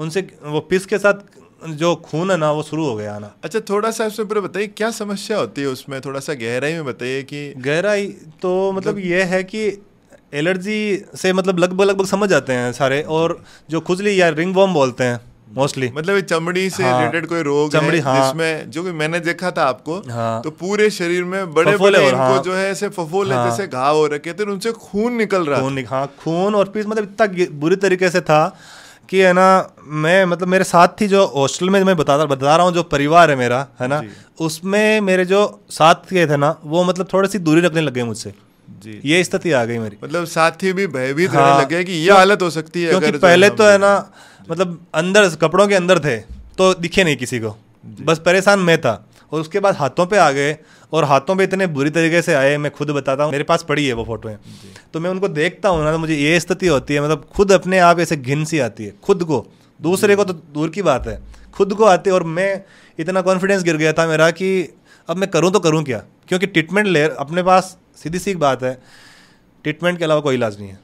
उनसे वो पिस के साथ जो खून है ना वो शुरू हो गया ना अच्छा थोड़ा सा उसमें पूरा बताइए क्या समस्या होती है उसमें थोड़ा सा गहराई में बताइए कि गहराई तो मतलब, मतलब ये है कि एलर्जी से मतलब लगभग लगभग समझ आते हैं सारे और जो खुजली या रिंग वॉम बोलते हैं मोस्टली मतलब चमड़ी से हाँ, रिलेटेड हाँ, कोई रोग चमड़ी है हाँ, जिसमें जो कि मैंने देखा था आपको हाँ, तो पूरे शरीर में बड़े बड़े हाँ। इनको हाँ, जो है ऐसे फफोले हाँ, जैसे घाव हो रखे थे तो उनसे खून निकल रहा खून हाँ खून और पीस मतलब इतना बुरी तरीके से था कि है ना मैं मतलब मेरे साथ थी जो हॉस्टल में मैं बताता बता रहा हूँ जो परिवार है मेरा है ना उसमें मेरे जो साथ के थे ना वो मतलब थोड़ी सी दूरी रखने लगे मुझसे जी ये स्थिति आ गई मेरी मतलब साथी भी भयभीत हाँ, रहने लगे कि ये हालत हो सकती है क्योंकि पहले तो है ना मतलब अंदर कपड़ों के अंदर थे तो दिखे नहीं किसी को बस परेशान मैं था और उसके बाद हाथों पे आ गए और हाथों पे इतने बुरी तरीके से आए मैं खुद बताता हूँ मेरे पास पड़ी है वो फोटोएं तो मैं उनको देखता हूँ ना तो मुझे ये स्थिति होती है मतलब खुद अपने आप ऐसे घिन सी आती है खुद को दूसरे को तो दूर की बात है खुद को आती और मैं इतना कॉन्फिडेंस गिर गया था मेरा कि अब मैं करूँ तो करूँ क्या क्योंकि ट्रीटमेंट ले अपने पास सीधी सी बात है ट्रीटमेंट के अलावा कोई इलाज नहीं है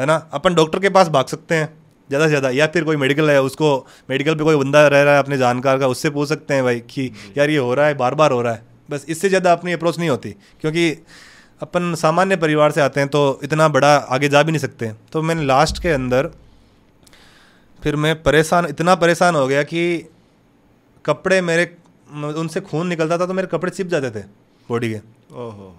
है ना अपन डॉक्टर के पास भाग सकते हैं ज़्यादा से ज़्यादा या फिर कोई मेडिकल है उसको मेडिकल पे कोई बंदा रह रहा है अपने जानकार का उससे पूछ सकते हैं भाई कि यार ये हो रहा है बार बार हो रहा है बस इससे ज़्यादा अपनी अप्रोच नहीं होती क्योंकि अपन सामान्य परिवार से आते हैं तो इतना बड़ा आगे जा भी नहीं सकते तो मैंने लास्ट के अंदर फिर मैं परेशान इतना परेशान हो गया कि कपड़े मेरे उनसे खून निकलता था तो मेरे कपड़े चिप जाते थे बॉडी के ओहो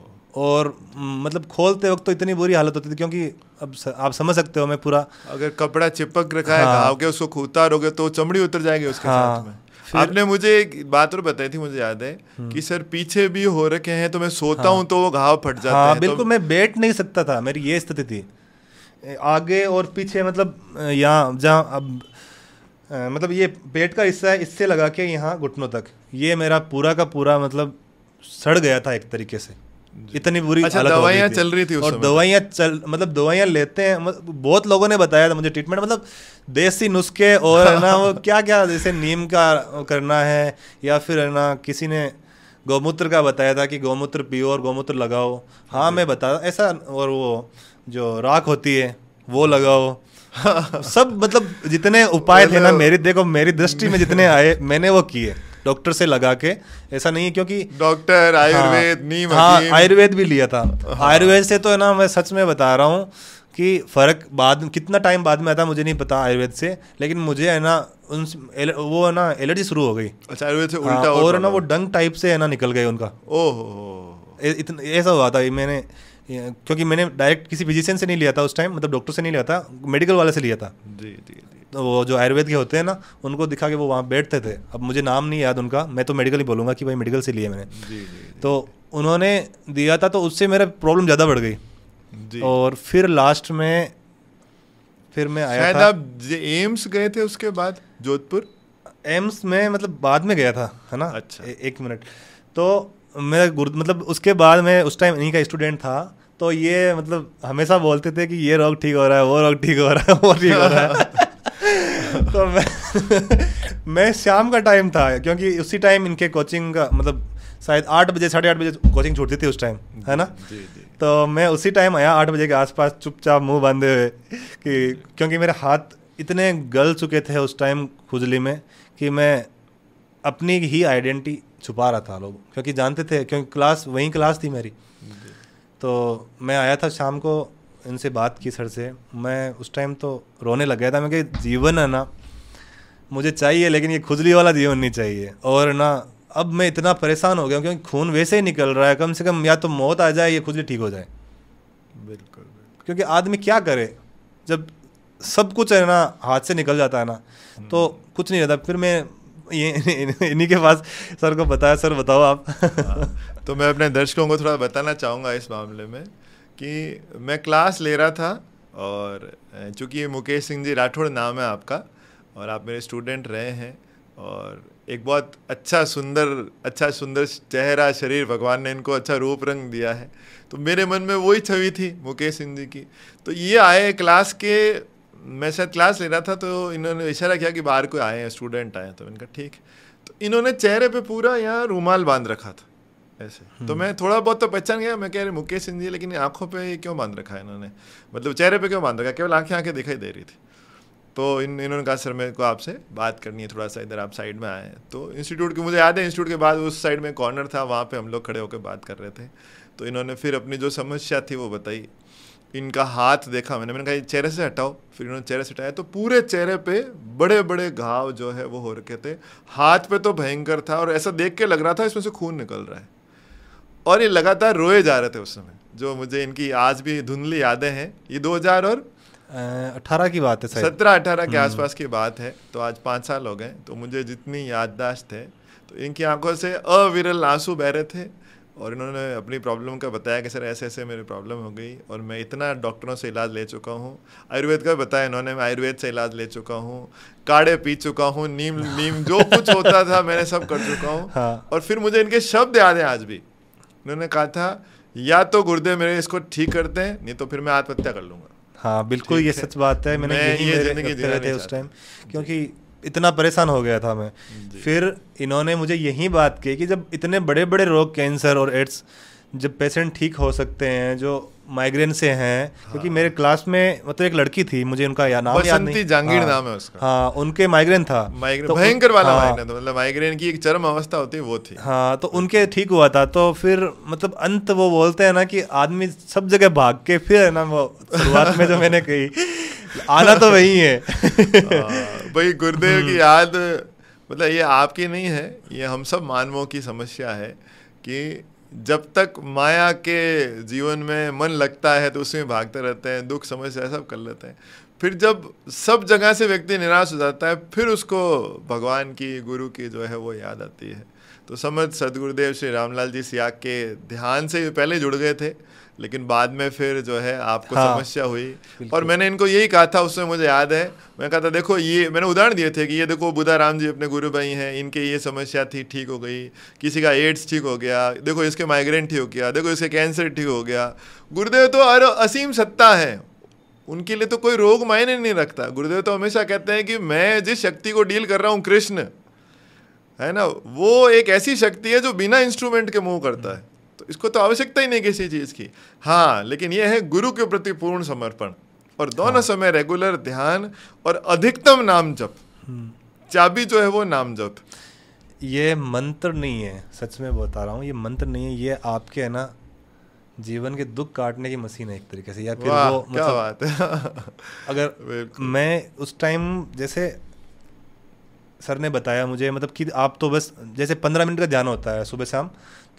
और मतलब खोलते वक्त तो इतनी बुरी हालत होती थी क्योंकि अब स, आप समझ सकते हो मैं पूरा अगर कपड़ा चिपक रखा है हाँ, है उसको उतारोगे तो चमड़ी उतर जाएगी उसके हाँ, साथ में आपने मुझे एक बात और बताई थी मुझे याद है हम्म। कि सर पीछे भी हो रखे हैं तो मैं सोता हाँ, हूँ तो वो घाव फट जाता हाँ, है तो बिल्कुल तो... मैं बैठ नहीं सकता था मेरी ये स्थिति थी आगे और पीछे मतलब यहाँ जहाँ अब मतलब ये पेट का हिस्सा है इससे लगा के यहाँ घुटनों तक ये मेरा पूरा का पूरा मतलब सड़ गया था एक तरीके से इतनी बुरी अच्छा, दवाइयाँ चल रही थी और दवाइयाँ चल मतलब दवाइयाँ लेते हैं बहुत लोगों ने बताया था मुझे ट्रीटमेंट मतलब देसी नुस्खे और है ना वो क्या क्या जैसे नीम का करना है या फिर है ना किसी ने गौमूत्र का बताया था कि गौमूत्र पियो और गौमूत्र लगाओ हाँ मैं बता ऐसा और वो जो राख होती है वो लगाओ सब मतलब जितने उपाय थे ना मेरी देखो मेरी दृष्टि में जितने आए मैंने वो किए डॉक्टर से लगा के ऐसा नहीं है क्योंकि डॉक्टर हाँ, आयुर्वेद नीम हाँ आयुर्वेद भी लिया था हाँ। आयुर्वेद से तो है ना मैं सच में बता रहा हूँ कि फ़र्क बाद कितना टाइम बाद में आता मुझे नहीं पता आयुर्वेद से लेकिन मुझे है ना उन एल, वो है ना एलर्जी शुरू हो गई अच्छा आयुर्वेद से हाँ, उल्टा और है ना वो डंग टाइप से है ना निकल गए उनका ओह इतना ऐसा हुआ था मैंने क्योंकि मैंने डायरेक्ट किसी फिजिशियन से नहीं लिया था उस टाइम मतलब डॉक्टर से नहीं लिया था मेडिकल वाले से लिया था जी जी वो जो आयुर्वेद के होते हैं ना उनको दिखा के वो वहाँ बैठते थे अब मुझे नाम नहीं याद उनका मैं तो मेडिकल ही बोलूँगा कि भाई मेडिकल से लिए मैंने जी, जी, तो उन्होंने दिया था तो उससे मेरा प्रॉब्लम ज़्यादा बढ़ गई और फिर लास्ट में फिर मैं आया शायद आप एम्स गए थे उसके बाद जोधपुर एम्स में मतलब बाद में गया था है ना अच्छा ए, एक मिनट तो मेरा गुरु मतलब उसके बाद मैं उस टाइम इन्हीं का स्टूडेंट था तो ये मतलब हमेशा बोलते थे कि ये रोग ठीक हो रहा है वो रोग ठीक हो रहा है वो ठीक हो रहा है तो मैं मैं शाम का टाइम था क्योंकि उसी टाइम इनके कोचिंग का मतलब शायद आठ बजे साढ़े आठ बजे कोचिंग छूटती थी उस टाइम है ना तो मैं उसी टाइम आया आठ बजे के आसपास चुपचाप मुंह बांधे हुए कि क्योंकि मेरे हाथ इतने गल चुके थे उस टाइम खुजली में कि मैं अपनी ही आइडेंटिटी छुपा रहा था लोग क्योंकि जानते थे क्योंकि क्लास वही क्लास थी मेरी तो मैं आया था शाम को इनसे बात की सर से मैं उस टाइम तो रोने लग गया था मैं कि जीवन है ना मुझे चाहिए लेकिन ये खुजली वाला जीवन नहीं चाहिए और ना अब मैं इतना परेशान हो गया क्योंकि खून वैसे ही निकल रहा है कम से कम या तो मौत आ जाए या खुजली ठीक हो जाए बिल्कुल क्योंकि आदमी क्या करे जब सब कुछ है ना हाथ से निकल जाता है ना तो हम्म। कुछ नहीं रहता फिर मैं ये इन्हीं के पास सर को बताया सर बताओ आप हाँ, तो मैं अपने दर्शकों को थोड़ा बताना चाहूँगा इस मामले में कि मैं क्लास ले रहा था और चूँकि मुकेश सिंह जी राठौड़ नाम है आपका और आप मेरे स्टूडेंट रहे हैं और एक बहुत अच्छा सुंदर अच्छा सुंदर चेहरा शरीर भगवान ने इनको अच्छा रूप रंग दिया है तो मेरे मन में वही छवि थी मुकेश सिंह जी की तो ये आए क्लास के मैं शायद क्लास ले रहा था तो इन्होंने इशारा किया कि बाहर कोई आए हैं स्टूडेंट आए हैं तो इनका ठीक तो इन्होंने चेहरे पे पूरा यहाँ रूमाल बांध रखा था ऐसे तो हम्म। मैं थोड़ा बहुत तो पहचान गया मैं कह रही मुकेश सिंह जी लेकिन आंखों पे ये क्यों बांध रखा है इन्होंने मतलब चेहरे पे क्यों बांध रखा केवल आंखें आंखें दिखाई दे रही थी तो इन इन्होंने कहा सर मेरे को आपसे बात करनी है थोड़ा सा इधर आप साइड में आए तो इंस्टीट्यूट की मुझे याद है इंस्टीट्यूट के बाद उस साइड में कॉर्नर था वहाँ पे हम लोग खड़े होकर बात कर रहे थे तो इन्होंने फिर अपनी जो समस्या थी वो बताई इनका हाथ देखा मैंने मैंने कहा चेहरे से हटाओ फिर इन्होंने चेहरे से हटाया तो पूरे चेहरे पे बड़े बड़े घाव जो है वो हो रखे थे हाथ पे तो भयंकर था और ऐसा देख के लग रहा था इसमें से खून निकल रहा है और ये लगातार रोए जा रहे थे उस समय जो मुझे इनकी आज भी धुंधली यादें हैं ये दो और अठारह की बात है सत्रह अठारह के हम्म। आसपास की बात है तो आज पाँच साल हो गए तो मुझे जितनी याददाश्त है तो इनकी आंखों से अविरल आंसू बह रहे थे और इन्होंने अपनी प्रॉब्लम का बताया कि सर ऐसे ऐसे मेरी प्रॉब्लम हो गई और मैं इतना डॉक्टरों से इलाज ले चुका हूँ आयुर्वेद का बताया इन्होंने मैं आयुर्वेद से इलाज ले चुका हूँ काढ़े पी चुका हूँ नीम नीम जो कुछ होता था मैंने सब कर चुका हूँ हाँ। और फिर मुझे इनके शब्द याद हैं आज भी इन्होंने कहा था या तो गुर्दे मेरे इसको ठीक करते हैं नहीं तो फिर मैं आत्महत्या कर लूँगा हाँ बिल्कुल ये सच बात है मैंने मैं यही जिंदगी थे उस टाइम क्योंकि इतना परेशान हो गया था मैं फिर इन्होंने मुझे यही बात कही कि जब इतने बड़े बड़े रोग कैंसर और एड्स जब पेशेंट ठीक हो सकते हैं जो माइग्रेन से हैं हाँ। क्योंकि मेरे क्लास में मतलब एक लड़की थी मुझे उनका या नाम याद नहीं जहांगीर हाँ, नाम है उसका हाँ उनके माइग्रेन था माइग्रेन तो भयंकर वाला हाँ, माइग्रेन मतलब माइग्रेन की एक चरम अवस्था होती है वो थी हाँ तो उनके ठीक हुआ था तो फिर मतलब अंत वो बोलते हैं ना कि आदमी सब जगह भाग के फिर है ना वो शुरुआत में जो मैंने कही आना तो वही है हाँ, भाई गुरुदेव की हम्म। याद मतलब ये आपकी नहीं है ये हम सब मानवों की समस्या है कि जब तक माया के जीवन में मन लगता है तो उसमें भागते रहते हैं दुख समस्या सब कर लेते हैं फिर जब सब जगह से व्यक्ति निराश हो जाता है फिर उसको भगवान की गुरु की जो है वो याद आती है तो समझ सदगुरुदेव श्री रामलाल जी सियाग के ध्यान से पहले जुड़ गए थे लेकिन बाद में फिर जो है आपको हाँ, समस्या हुई और मैंने इनको यही कहा था उसमें मुझे याद है मैं कहा था देखो ये मैंने उदाहरण दिए थे कि ये देखो बुधा राम जी अपने गुरु भाई हैं इनके ये समस्या थी ठीक हो गई किसी का एड्स ठीक हो गया देखो इसके माइग्रेन ठीक हो गया देखो इसके कैंसर ठीक हो गया गुरुदेव तो अरे असीम सत्ता है उनके लिए तो कोई रोग मायने नहीं रखता गुरुदेव तो हमेशा कहते हैं कि मैं जिस शक्ति को डील कर रहा हूँ कृष्ण है ना वो एक ऐसी शक्ति है जो बिना इंस्ट्रूमेंट के मूव करता है इसको तो आवश्यकता ही नहीं किसी चीज़ की हाँ लेकिन यह है गुरु के प्रति पूर्ण समर्पण और दोनों हाँ। समय रेगुलर ध्यान और अधिकतम नाम जप हम्म। चाबी जो है वो नाम जप ये मंत्र नहीं है सच में बता रहा हूँ ये मंत्र नहीं है ये आपके है ना जीवन के दुख काटने की मशीन है एक तरीके से या फिर वो मतलब, क्या बात है अगर मैं उस टाइम जैसे सर ने बताया मुझे मतलब कि आप तो बस जैसे पंद्रह मिनट का ध्यान होता है सुबह शाम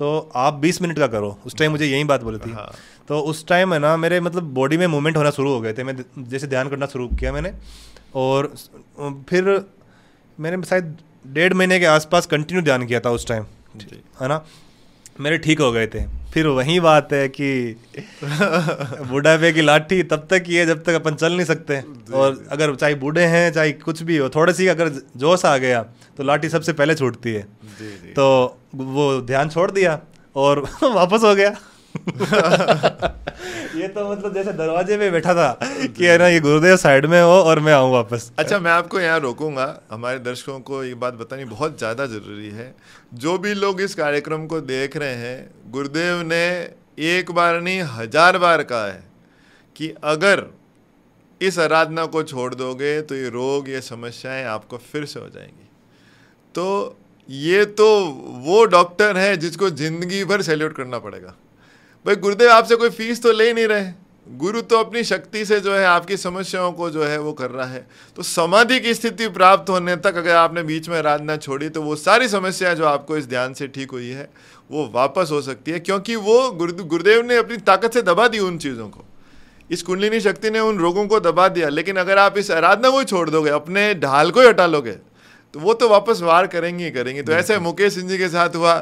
तो आप बीस मिनट का करो उस टाइम मुझे यही बात बोली थी हाँ। तो उस टाइम है ना मेरे मतलब बॉडी में मूवमेंट होना शुरू हो गए थे मैं जैसे ध्यान करना शुरू किया मैंने और फिर मैंने शायद डेढ़ महीने के आसपास कंटिन्यू ध्यान किया था उस टाइम है ना मेरे ठीक हो गए थे फिर वही बात है कि बूढ़ापे की लाठी तब तक ही है जब तक अपन चल नहीं सकते और अगर चाहे बूढ़े हैं चाहे कुछ भी हो थोड़े सी अगर जोश आ गया तो लाठी सबसे पहले छूटती है तो वो ध्यान छोड़ दिया और वापस हो गया ये तो मतलब जैसे दरवाजे पे बैठा था कि है ना ये गुरुदेव साइड में हो और मैं आऊँ वापस अच्छा मैं आपको यहाँ रोकूंगा हमारे दर्शकों को ये बात बतानी बहुत ज़्यादा ज़रूरी है जो भी लोग इस कार्यक्रम को देख रहे हैं गुरुदेव ने एक बार नहीं हजार बार कहा है कि अगर इस आराधना को छोड़ दोगे तो ये रोग ये समस्याएं आपको फिर से हो जाएंगी तो ये तो वो डॉक्टर है जिसको ज़िंदगी भर सैल्यूट करना पड़ेगा भाई गुरुदेव आपसे कोई फीस तो ले ही नहीं रहे गुरु तो अपनी शक्ति से जो है आपकी समस्याओं को जो है वो कर रहा है तो समाधि की स्थिति प्राप्त होने तक अगर आपने बीच में आराधना छोड़ी तो वो सारी समस्या जो आपको इस ध्यान से ठीक हुई है वो वापस हो सकती है क्योंकि वो गुरु गुरुदेव ने अपनी ताकत से दबा दी उन चीज़ों को इस कुंडलिनी शक्ति ने उन रोगों को दबा दिया लेकिन अगर आप इस आराधना को ही छोड़ दोगे अपने ढाल को ही हटा लोगे तो वो तो वापस वार करेंगे ही करेंगे तो ऐसे मुकेश सिंह जी के साथ हुआ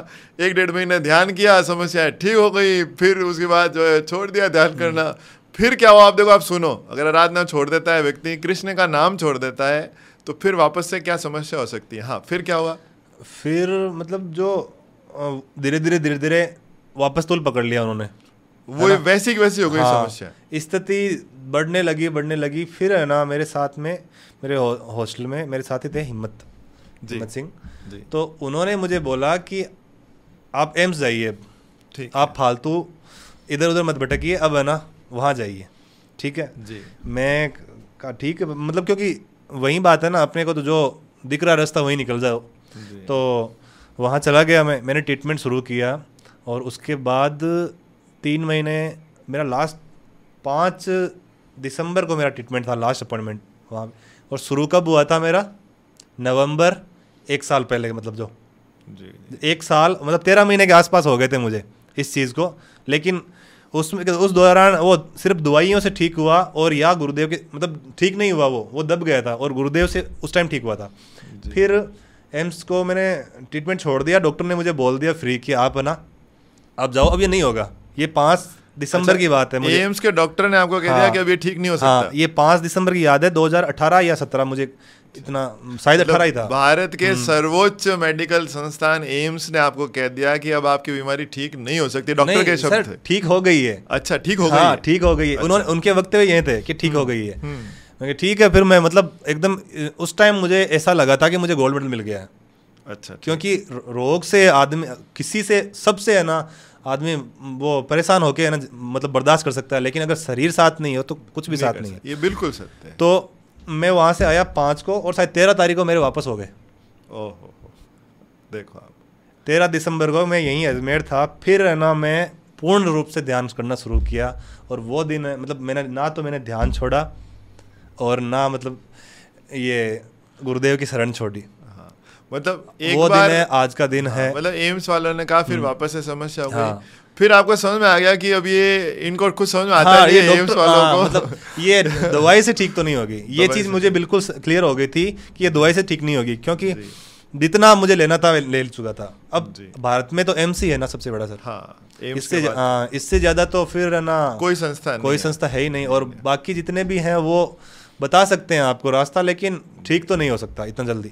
एक डेढ़ महीने ध्यान किया समस्याएं ठीक हो गई फिर उसके बाद जो है छोड़ दिया ध्यान हम्म। करना फिर क्या हुआ आप देखो आप सुनो अगर आराधना छोड़ देता है व्यक्ति कृष्ण का नाम छोड़ देता है तो फिर वापस से क्या समस्या हो सकती है हाँ फिर क्या हुआ फिर मतलब जो धीरे धीरे धीरे धीरे वापस तोल पकड़ लिया उन्होंने वो वैसी की वैसी हो गई हाँ, समस्या स्थिति बढ़ने लगी बढ़ने लगी फिर है ना मेरे साथ में मेरे हॉस्टल हो, में मेरे साथी थे हिम्मत हिम्मत सिंह तो उन्होंने मुझे बोला कि आप एम्स जाइए आप फालतू इधर उधर मत भटकिए अब है ना वहाँ जाइए ठीक है जी मैं का ठीक है मतलब क्योंकि वही बात है ना अपने को तो जो दिख रहा रास्ता वहीं निकल जाओ तो वहाँ चला गया मैं मैंने ट्रीटमेंट शुरू किया और उसके बाद तीन महीने मेरा लास्ट पाँच दिसंबर को मेरा ट्रीटमेंट था लास्ट अपॉइंटमेंट वहाँ और शुरू कब हुआ था मेरा नवंबर एक साल पहले मतलब जो जी, एक साल मतलब तेरह महीने के आसपास हो गए थे मुझे इस चीज़ को लेकिन उसमें उस दौरान वो सिर्फ दवाइयों से ठीक हुआ और या गुरुदेव के मतलब ठीक नहीं हुआ वो वो दब गया था और गुरुदेव से उस टाइम ठीक हुआ था फिर एम्स को मैंने ट्रीटमेंट छोड़ दिया डॉक्टर ने मुझे बोल दिया फ्री कि आप ना आप जाओ अब ये नहीं होगा ये पाँच दिसंबर अच्छा, की बात है मुझे एम्स के डॉक्टर ने आपको कह दिया हाँ। कि अब ये ठीक नहीं हो हाँ, सकता हाँ, ये पाँच दिसंबर की याद है 2018 या 17 मुझे इतना शायद अठारह ही था मतलब भारत के हम्म। सर्वोच्च मेडिकल संस्थान एम्स ने आपको कह दिया कि अब आपकी बीमारी ठीक नहीं हो सकती डॉक्टर के शब्द ठीक हो गई है अच्छा ठीक हो गई हाँ ठीक हो गई है उन्होंने अच्छा। उनके वक्त पे थे कि ठीक हो हम्म, गई है हम्म। ठीक है फिर मैं मतलब एकदम उस टाइम मुझे ऐसा लगा था कि मुझे गोल्ड मेडल मिल गया अच्छा, अच्छा क्योंकि रोग से आदमी किसी से सबसे है ना आदमी वो परेशान होके है ना मतलब बर्दाश्त कर सकता है लेकिन अगर शरीर साथ नहीं हो तो कुछ भी नहीं साथ नहीं है ये बिल्कुल सत्य है तो मैं वहाँ से आया पाँच को और शायद तेरह तारीख को मेरे वापस हो गए ओहो देखो आप तेरह दिसंबर को मैं यहीं अजमेर था फिर है ना मैं पूर्ण रूप से ध्यान करना शुरू किया और वो दिन मतलब मैंने ना तो मैंने ध्यान छोड़ा और ना मतलब ये गुरुदेव की शरण छोड़ी हाँ, मतलब एक वो बार दिन है आज का दिन हाँ, है मतलब एम्स वालों ने कहा फिर हम्म। वापस से समस्या हो हाँ। गई फिर आपको समझ में आ गया कि अब ये इनको कुछ समझ में आता हाँ, ये एम्स वालों हाँ, को मतलब ये दवाई से ठीक तो नहीं होगी ये चीज़ मुझे बिल्कुल क्लियर हो गई थी कि ये दवाई से ठीक नहीं होगी क्योंकि जितना मुझे लेना था ले चुका था अब भारत में तो एम्स ही है ना सबसे बड़ा सर हाँ इससे हाँ, इससे ज़्यादा तो फिर ना कोई संस्था कोई संस्था है ही नहीं और बाकी जितने भी हैं वो बता सकते हैं आपको रास्ता लेकिन ठीक तो नहीं हो सकता इतना जल्दी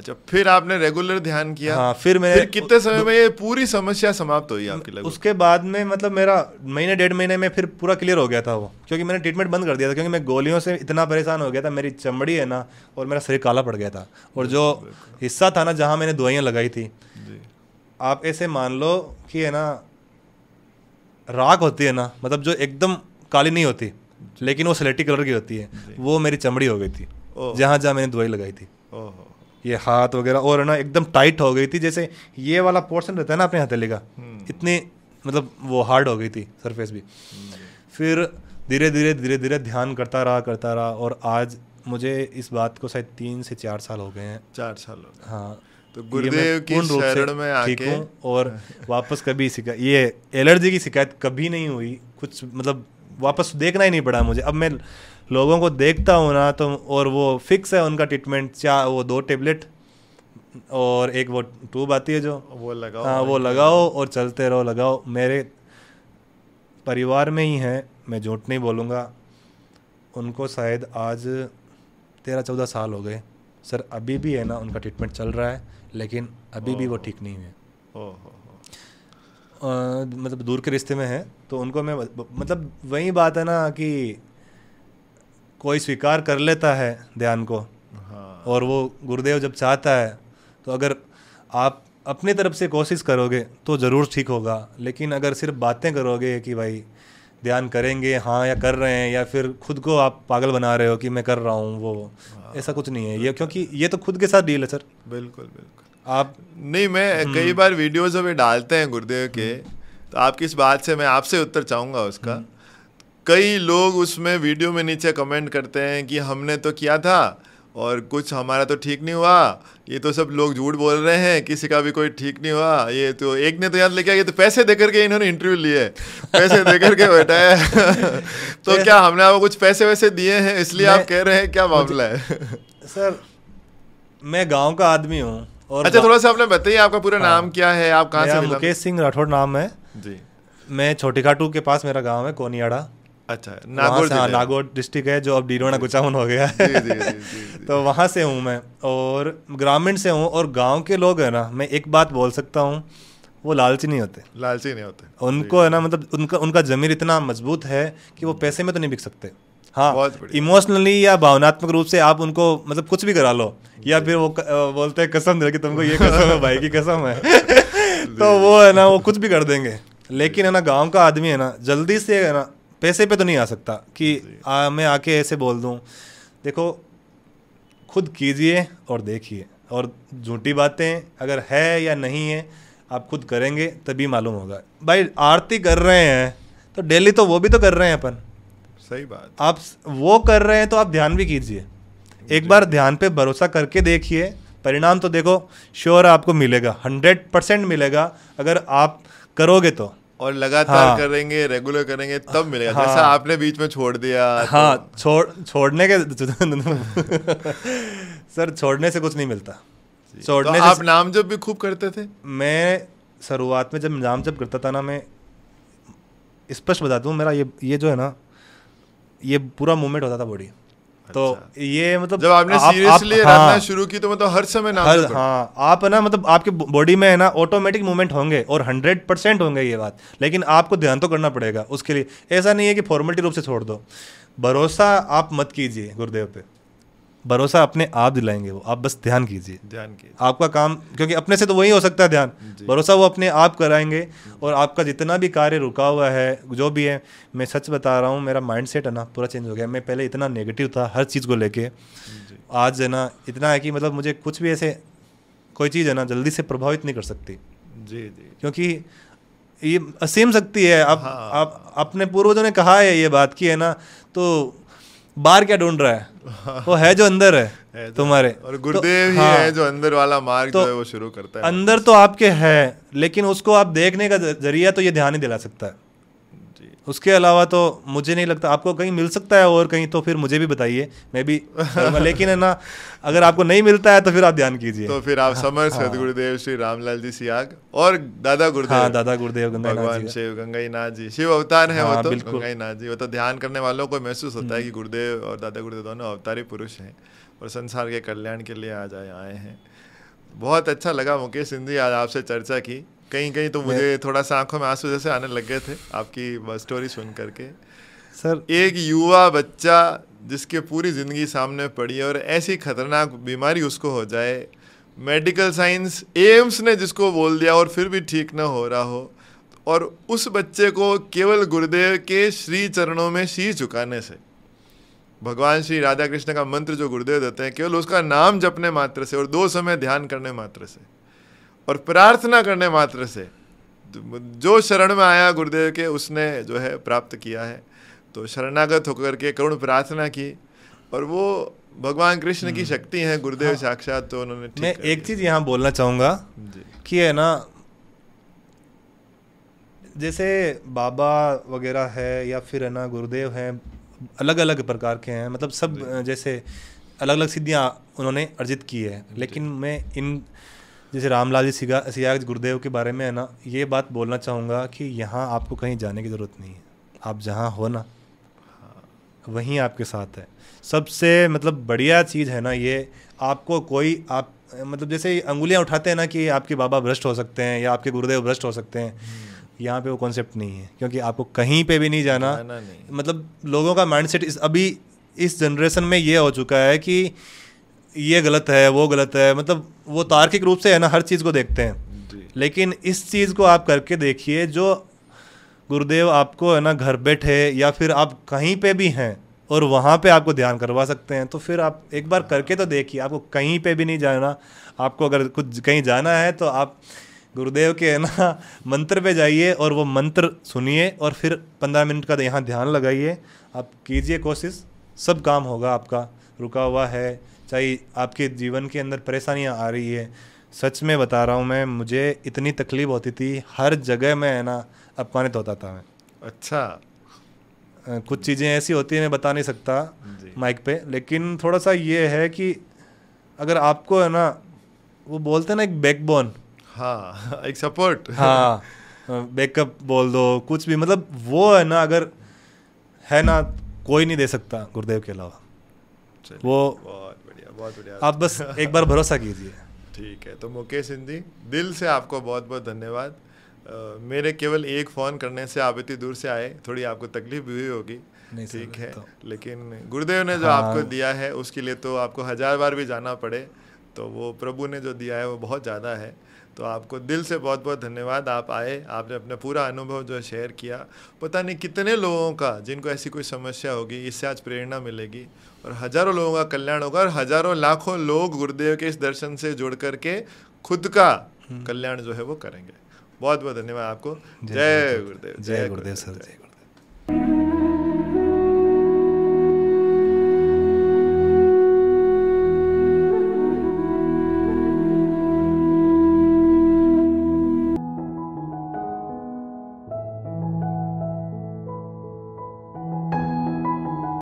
अच्छा फिर आपने रेगुलर ध्यान किया हाँ फिर मैं फिर कितने समय में ये पूरी समस्या समाप्त हुई आपके लगी उसके बाद में मतलब मेरा महीने डेढ़ महीने में फिर पूरा क्लियर हो गया था वो क्योंकि मैंने ट्रीटमेंट बंद कर दिया था क्योंकि मैं गोलियों से इतना परेशान हो गया था मेरी चमड़ी है ना और मेरा शरीर काला पड़ गया था और जो हिस्सा था ना जहाँ मैंने दवाइयाँ लगाई थी आप ऐसे मान लो कि है ना राख होती है ना मतलब जो एकदम काली नहीं होती लेकिन वो स्लेटी कलर की होती है वो मेरी चमड़ी हो गई थी जहाँ जहाँ मैंने दवाई लगाई थी ओहो ये हाथ वगैरह और ना एकदम टाइट हो गई थी जैसे ये वाला पोर्शन रहता है ना अपने हथेली का हम्म। इतनी मतलब वो हार्ड हो गई थी सरफेस भी फिर धीरे धीरे धीरे धीरे ध्यान करता रहा करता रहा और आज मुझे इस बात को शायद तीन से चार साल हो गए हैं चार साल हाँ तो गुरुदेव की शरण में आके और वापस कभी शिकायत ये एलर्जी की शिकायत कभी नहीं हुई कुछ मतलब वापस देखना ही नहीं पड़ा मुझे अब मैं लोगों को देखता हूँ ना तो और वो फिक्स है उनका ट्रीटमेंट चाह वो दो टेबलेट और एक वो ट्यूब आती है जो वो लगाओ हाँ वो लगाओ और चलते रहो लगाओ मेरे परिवार में ही हैं मैं झूठ नहीं बोलूँगा उनको शायद आज तेरह चौदह साल हो गए सर अभी भी है ना उनका ट्रीटमेंट चल रहा है लेकिन अभी भी वो ठीक नहीं हुए मतलब दूर के रिश्ते में है तो उनको मैं मतलब वही बात है ना कि कोई स्वीकार कर लेता है ध्यान को हाँ। और वो गुरुदेव जब चाहता है तो अगर आप अपनी तरफ से कोशिश करोगे तो ज़रूर ठीक होगा लेकिन अगर सिर्फ बातें करोगे कि भाई ध्यान करेंगे हाँ या कर रहे हैं या फिर खुद को आप पागल बना रहे हो कि मैं कर रहा हूँ वो हाँ। ऐसा कुछ नहीं है ये क्योंकि ये तो खुद के साथ डील है सर बिल्कुल बिल्कुल आप नहीं मैं हम्म। कई बार वीडियोज हमें डालते हैं गुरुदेव के हम्म। तो आपकी इस बात से मैं आपसे उत्तर चाहूँगा उसका हम्म। कई लोग उसमें वीडियो में नीचे कमेंट करते हैं कि हमने तो किया था और कुछ हमारा तो ठीक नहीं हुआ ये तो सब लोग झूठ बोल रहे हैं किसी का भी कोई ठीक नहीं हुआ ये तो एक ने तो याद लेके ये तो पैसे दे करके इन्होंने इंटरव्यू लिए पैसे दे करके बैठाया तो क्या हमने आपको कुछ पैसे वैसे दिए हैं इसलिए आप कह रहे हैं क्या मामला है सर मैं गाँव का आदमी हूँ और अच्छा थोड़ा सा आपने बताइए आपका पूरा हाँ। नाम क्या है आप कहाँ से मुकेश सिंह राठौड़ नाम है जी मैं छोटी खाटू के पास मेरा गाँव है कोनियाड़ा अच्छा नागौर हाँ, नागौर डिस्ट्रिक्ट है जो अब डीरोना कुचावन हो गया है तो वहाँ से हूँ मैं और ग्रामीण से हूँ और गांव के लोग है ना मैं एक बात बोल सकता हूँ वो लालची नहीं होते लालची नहीं होते उनको है ना मतलब उनका उनका जमीर इतना मजबूत है कि वो हम्म। पैसे में तो नहीं बिक सकते हाँ इमोशनली या भावनात्मक रूप से आप उनको मतलब कुछ भी करा लो या फिर वो बोलते हैं कसम दे कि तुमको ये कसम है भाई की कसम है तो वो है ना वो कुछ भी कर देंगे लेकिन है ना गांव का आदमी है ना जल्दी से है ना पैसे पे तो नहीं आ सकता कि आ, मैं आके ऐसे बोल दूँ देखो खुद कीजिए और देखिए और झूठी बातें अगर है या नहीं है आप खुद करेंगे तभी मालूम होगा भाई आरती कर रहे हैं तो डेली तो वो भी तो कर रहे हैं अपन सही बात आप वो कर रहे हैं तो आप ध्यान भी कीजिए एक बार ध्यान पे भरोसा करके देखिए परिणाम तो देखो श्योर आपको मिलेगा हंड्रेड परसेंट मिलेगा अगर आप करोगे तो और लगातार हाँ, करेंगे रेगुलर करेंगे तब मिलेगा हाँ, जैसा आपने बीच में छोड़ दिया तो- हाँ तो... छोड़ छोड़ने के सर छोड़ने से कुछ नहीं मिलता छोड़ने तो से आप नाम जब भी खूब करते थे मैं शुरुआत में जब नाम जब करता था ना मैं स्पष्ट बता दूँ मेरा ये ये जो है ना ये पूरा मूवमेंट होता था बॉडी तो अच्छा। ये मतलब जब आपने आप, सीरियसली आप, हाँ, शुरू की तो मतलब हर समय ना हर, हाँ आप ना मतलब आपके बॉडी में है ना ऑटोमेटिक मूवमेंट होंगे और हंड्रेड परसेंट होंगे ये बात लेकिन आपको ध्यान तो करना पड़ेगा उसके लिए ऐसा नहीं है कि फॉर्मेलिटी रूप से छोड़ दो भरोसा आप मत कीजिए गुरुदेव पे भरोसा अपने आप दिलाएंगे वो आप बस ध्यान कीजिए ध्यान कीजिए आपका काम क्योंकि अपने से तो वही हो सकता है ध्यान भरोसा वो अपने आप कराएंगे और आपका जितना भी कार्य रुका हुआ है जो भी है मैं सच बता रहा हूँ मेरा माइंड सेट है ना पूरा चेंज हो गया मैं पहले इतना नेगेटिव था हर चीज़ को लेके आज है ना इतना है कि मतलब मुझे कुछ भी ऐसे कोई चीज़ है ना जल्दी से प्रभावित नहीं कर सकती जी जी क्योंकि ये असीम शक्ति है आप हाँ। आप अपने पूर्वजों ने कहा है ये बात की है ना तो बाहर क्या ढूंढ रहा है वो है जो अंदर है, तुम्हारे और गुरुदेव तो, हाँ, है जो अंदर वाला मार्ग तो, जो है वो शुरू करता है अंदर तो आपके है लेकिन उसको आप देखने का जरिया तो ये ध्यान ही दिला सकता है उसके अलावा तो मुझे नहीं लगता आपको कहीं मिल सकता है और कहीं तो फिर मुझे भी बताइए मैं भी लेकिन है ना अगर आपको नहीं मिलता है तो फिर आप ध्यान कीजिए तो फिर आप हाँ, समर हाँ, गुरुदेव श्री रामलाल जी सियाग और दादा गुरुदेव हाँ, दादा गुरुदेव भगवान शिव गंगाई नाथ जी शिव अवतार है वो हाँ, तो गंगाई नाथ जी वो तो ध्यान करने वालों को महसूस होता है कि हम्म। गुरुदेव और दादा गुरुदेव दोनों अवतारी पुरुष हैं और संसार के कल्याण के लिए आज आए हैं बहुत अच्छा लगा मुकेश सिंधी आज आपसे चर्चा की कहीं कहीं तो मुझे थोड़ा सा आंखों में आंसू जैसे आने लग गए थे आपकी स्टोरी सुन करके सर एक युवा बच्चा जिसके पूरी ज़िंदगी सामने पड़ी और ऐसी खतरनाक बीमारी उसको हो जाए मेडिकल साइंस एम्स ने जिसको बोल दिया और फिर भी ठीक ना हो रहा हो और उस बच्चे को केवल गुरुदेव के श्री चरणों में श्री झुकाने से भगवान श्री राधा कृष्ण का मंत्र जो गुरुदेव देते हैं केवल उसका नाम जपने मात्र से और दो समय ध्यान करने मात्र से और प्रार्थना करने मात्र से जो शरण में आया गुरुदेव के उसने जो है प्राप्त किया है तो शरणागत होकर के करुण प्रार्थना की और वो भगवान कृष्ण की हम्म। शक्ति है गुरुदेव हाँ। साक्षात तो उन्होंने मैं एक चीज यहाँ बोलना चाहूंगा कि है ना जैसे बाबा वगैरह है या फिर है ना गुरुदेव हैं अलग अलग प्रकार के हैं मतलब सब जैसे अलग अलग सिद्धियाँ उन्होंने अर्जित की है लेकिन मैं इन जैसे रामलाल जी सिगा सियाग गुरुदेव के बारे में है ना ये बात बोलना चाहूँगा कि यहाँ आपको कहीं जाने की ज़रूरत नहीं है आप जहाँ हो ना वहीं आपके साथ है सबसे मतलब बढ़िया चीज़ है ना ये आपको कोई आप मतलब जैसे अंगुलियाँ उठाते हैं ना कि आपके बाबा भ्रष्ट हो सकते हैं या आपके गुरुदेव भ्रष्ट हो सकते हैं हम्म। यहाँ पे वो कॉन्सेप्ट नहीं है क्योंकि आपको कहीं पे भी नहीं जाना नहीं। मतलब लोगों का माइंडसेट इस अभी इस जनरेशन में ये हो चुका है कि ये गलत है वो गलत है मतलब वो तार्किक रूप से है ना हर चीज़ को देखते हैं लेकिन इस चीज़ को आप करके देखिए जो गुरुदेव आपको है ना घर बैठे या फिर आप कहीं पे भी हैं और वहाँ पे आपको ध्यान करवा सकते हैं तो फिर आप एक बार करके तो देखिए आपको कहीं पे भी नहीं जाना आपको अगर कुछ कहीं जाना है तो आप गुरुदेव के है ना मंत्र पे जाइए और वो मंत्र सुनिए और फिर पंद्रह मिनट का यहाँ ध्यान लगाइए आप कीजिए कोशिश सब काम होगा आपका रुका हुआ है चाहे आपके जीवन के अंदर परेशानियाँ आ रही है सच में बता रहा हूँ मैं मुझे इतनी तकलीफ होती थी हर जगह में है ना अपमानित होता था मैं अच्छा कुछ चीज़ें ऐसी होती है मैं बता नहीं सकता माइक पे लेकिन थोड़ा सा ये है कि अगर आपको है ना वो बोलते हैं ना एक बैकबोन हाँ एक सपोर्ट हाँ बैकअप बोल दो कुछ भी मतलब वो है ना अगर है ना कोई नहीं दे सकता गुरुदेव के अलावा वो बहुत बढ़िया आप बस एक बार भरोसा कीजिए ठीक है तो मुकेश सिंधी दिल से आपको बहुत बहुत धन्यवाद मेरे केवल एक फ़ोन करने से आप इतनी दूर से आए थोड़ी आपको तकलीफ भी हुई होगी ठीक है तो। लेकिन गुरुदेव ने जो हाँ। आपको दिया है उसके लिए तो आपको हज़ार बार भी जाना पड़े तो वो प्रभु ने जो दिया है वो बहुत ज़्यादा है तो आपको दिल से बहुत बहुत धन्यवाद आप आए आपने अपना पूरा अनुभव जो शेयर किया पता नहीं कितने लोगों का जिनको ऐसी कोई समस्या होगी इससे आज प्रेरणा मिलेगी और हजारों लोगों का कल्याण होगा और हजारों लाखों लोग गुरुदेव के इस दर्शन से जुड़ करके खुद का हम्म। कल्याण जो है वो करेंगे बहुत बहुत धन्यवाद आपको जय गुरुदेव जय गुरुदेव सर जय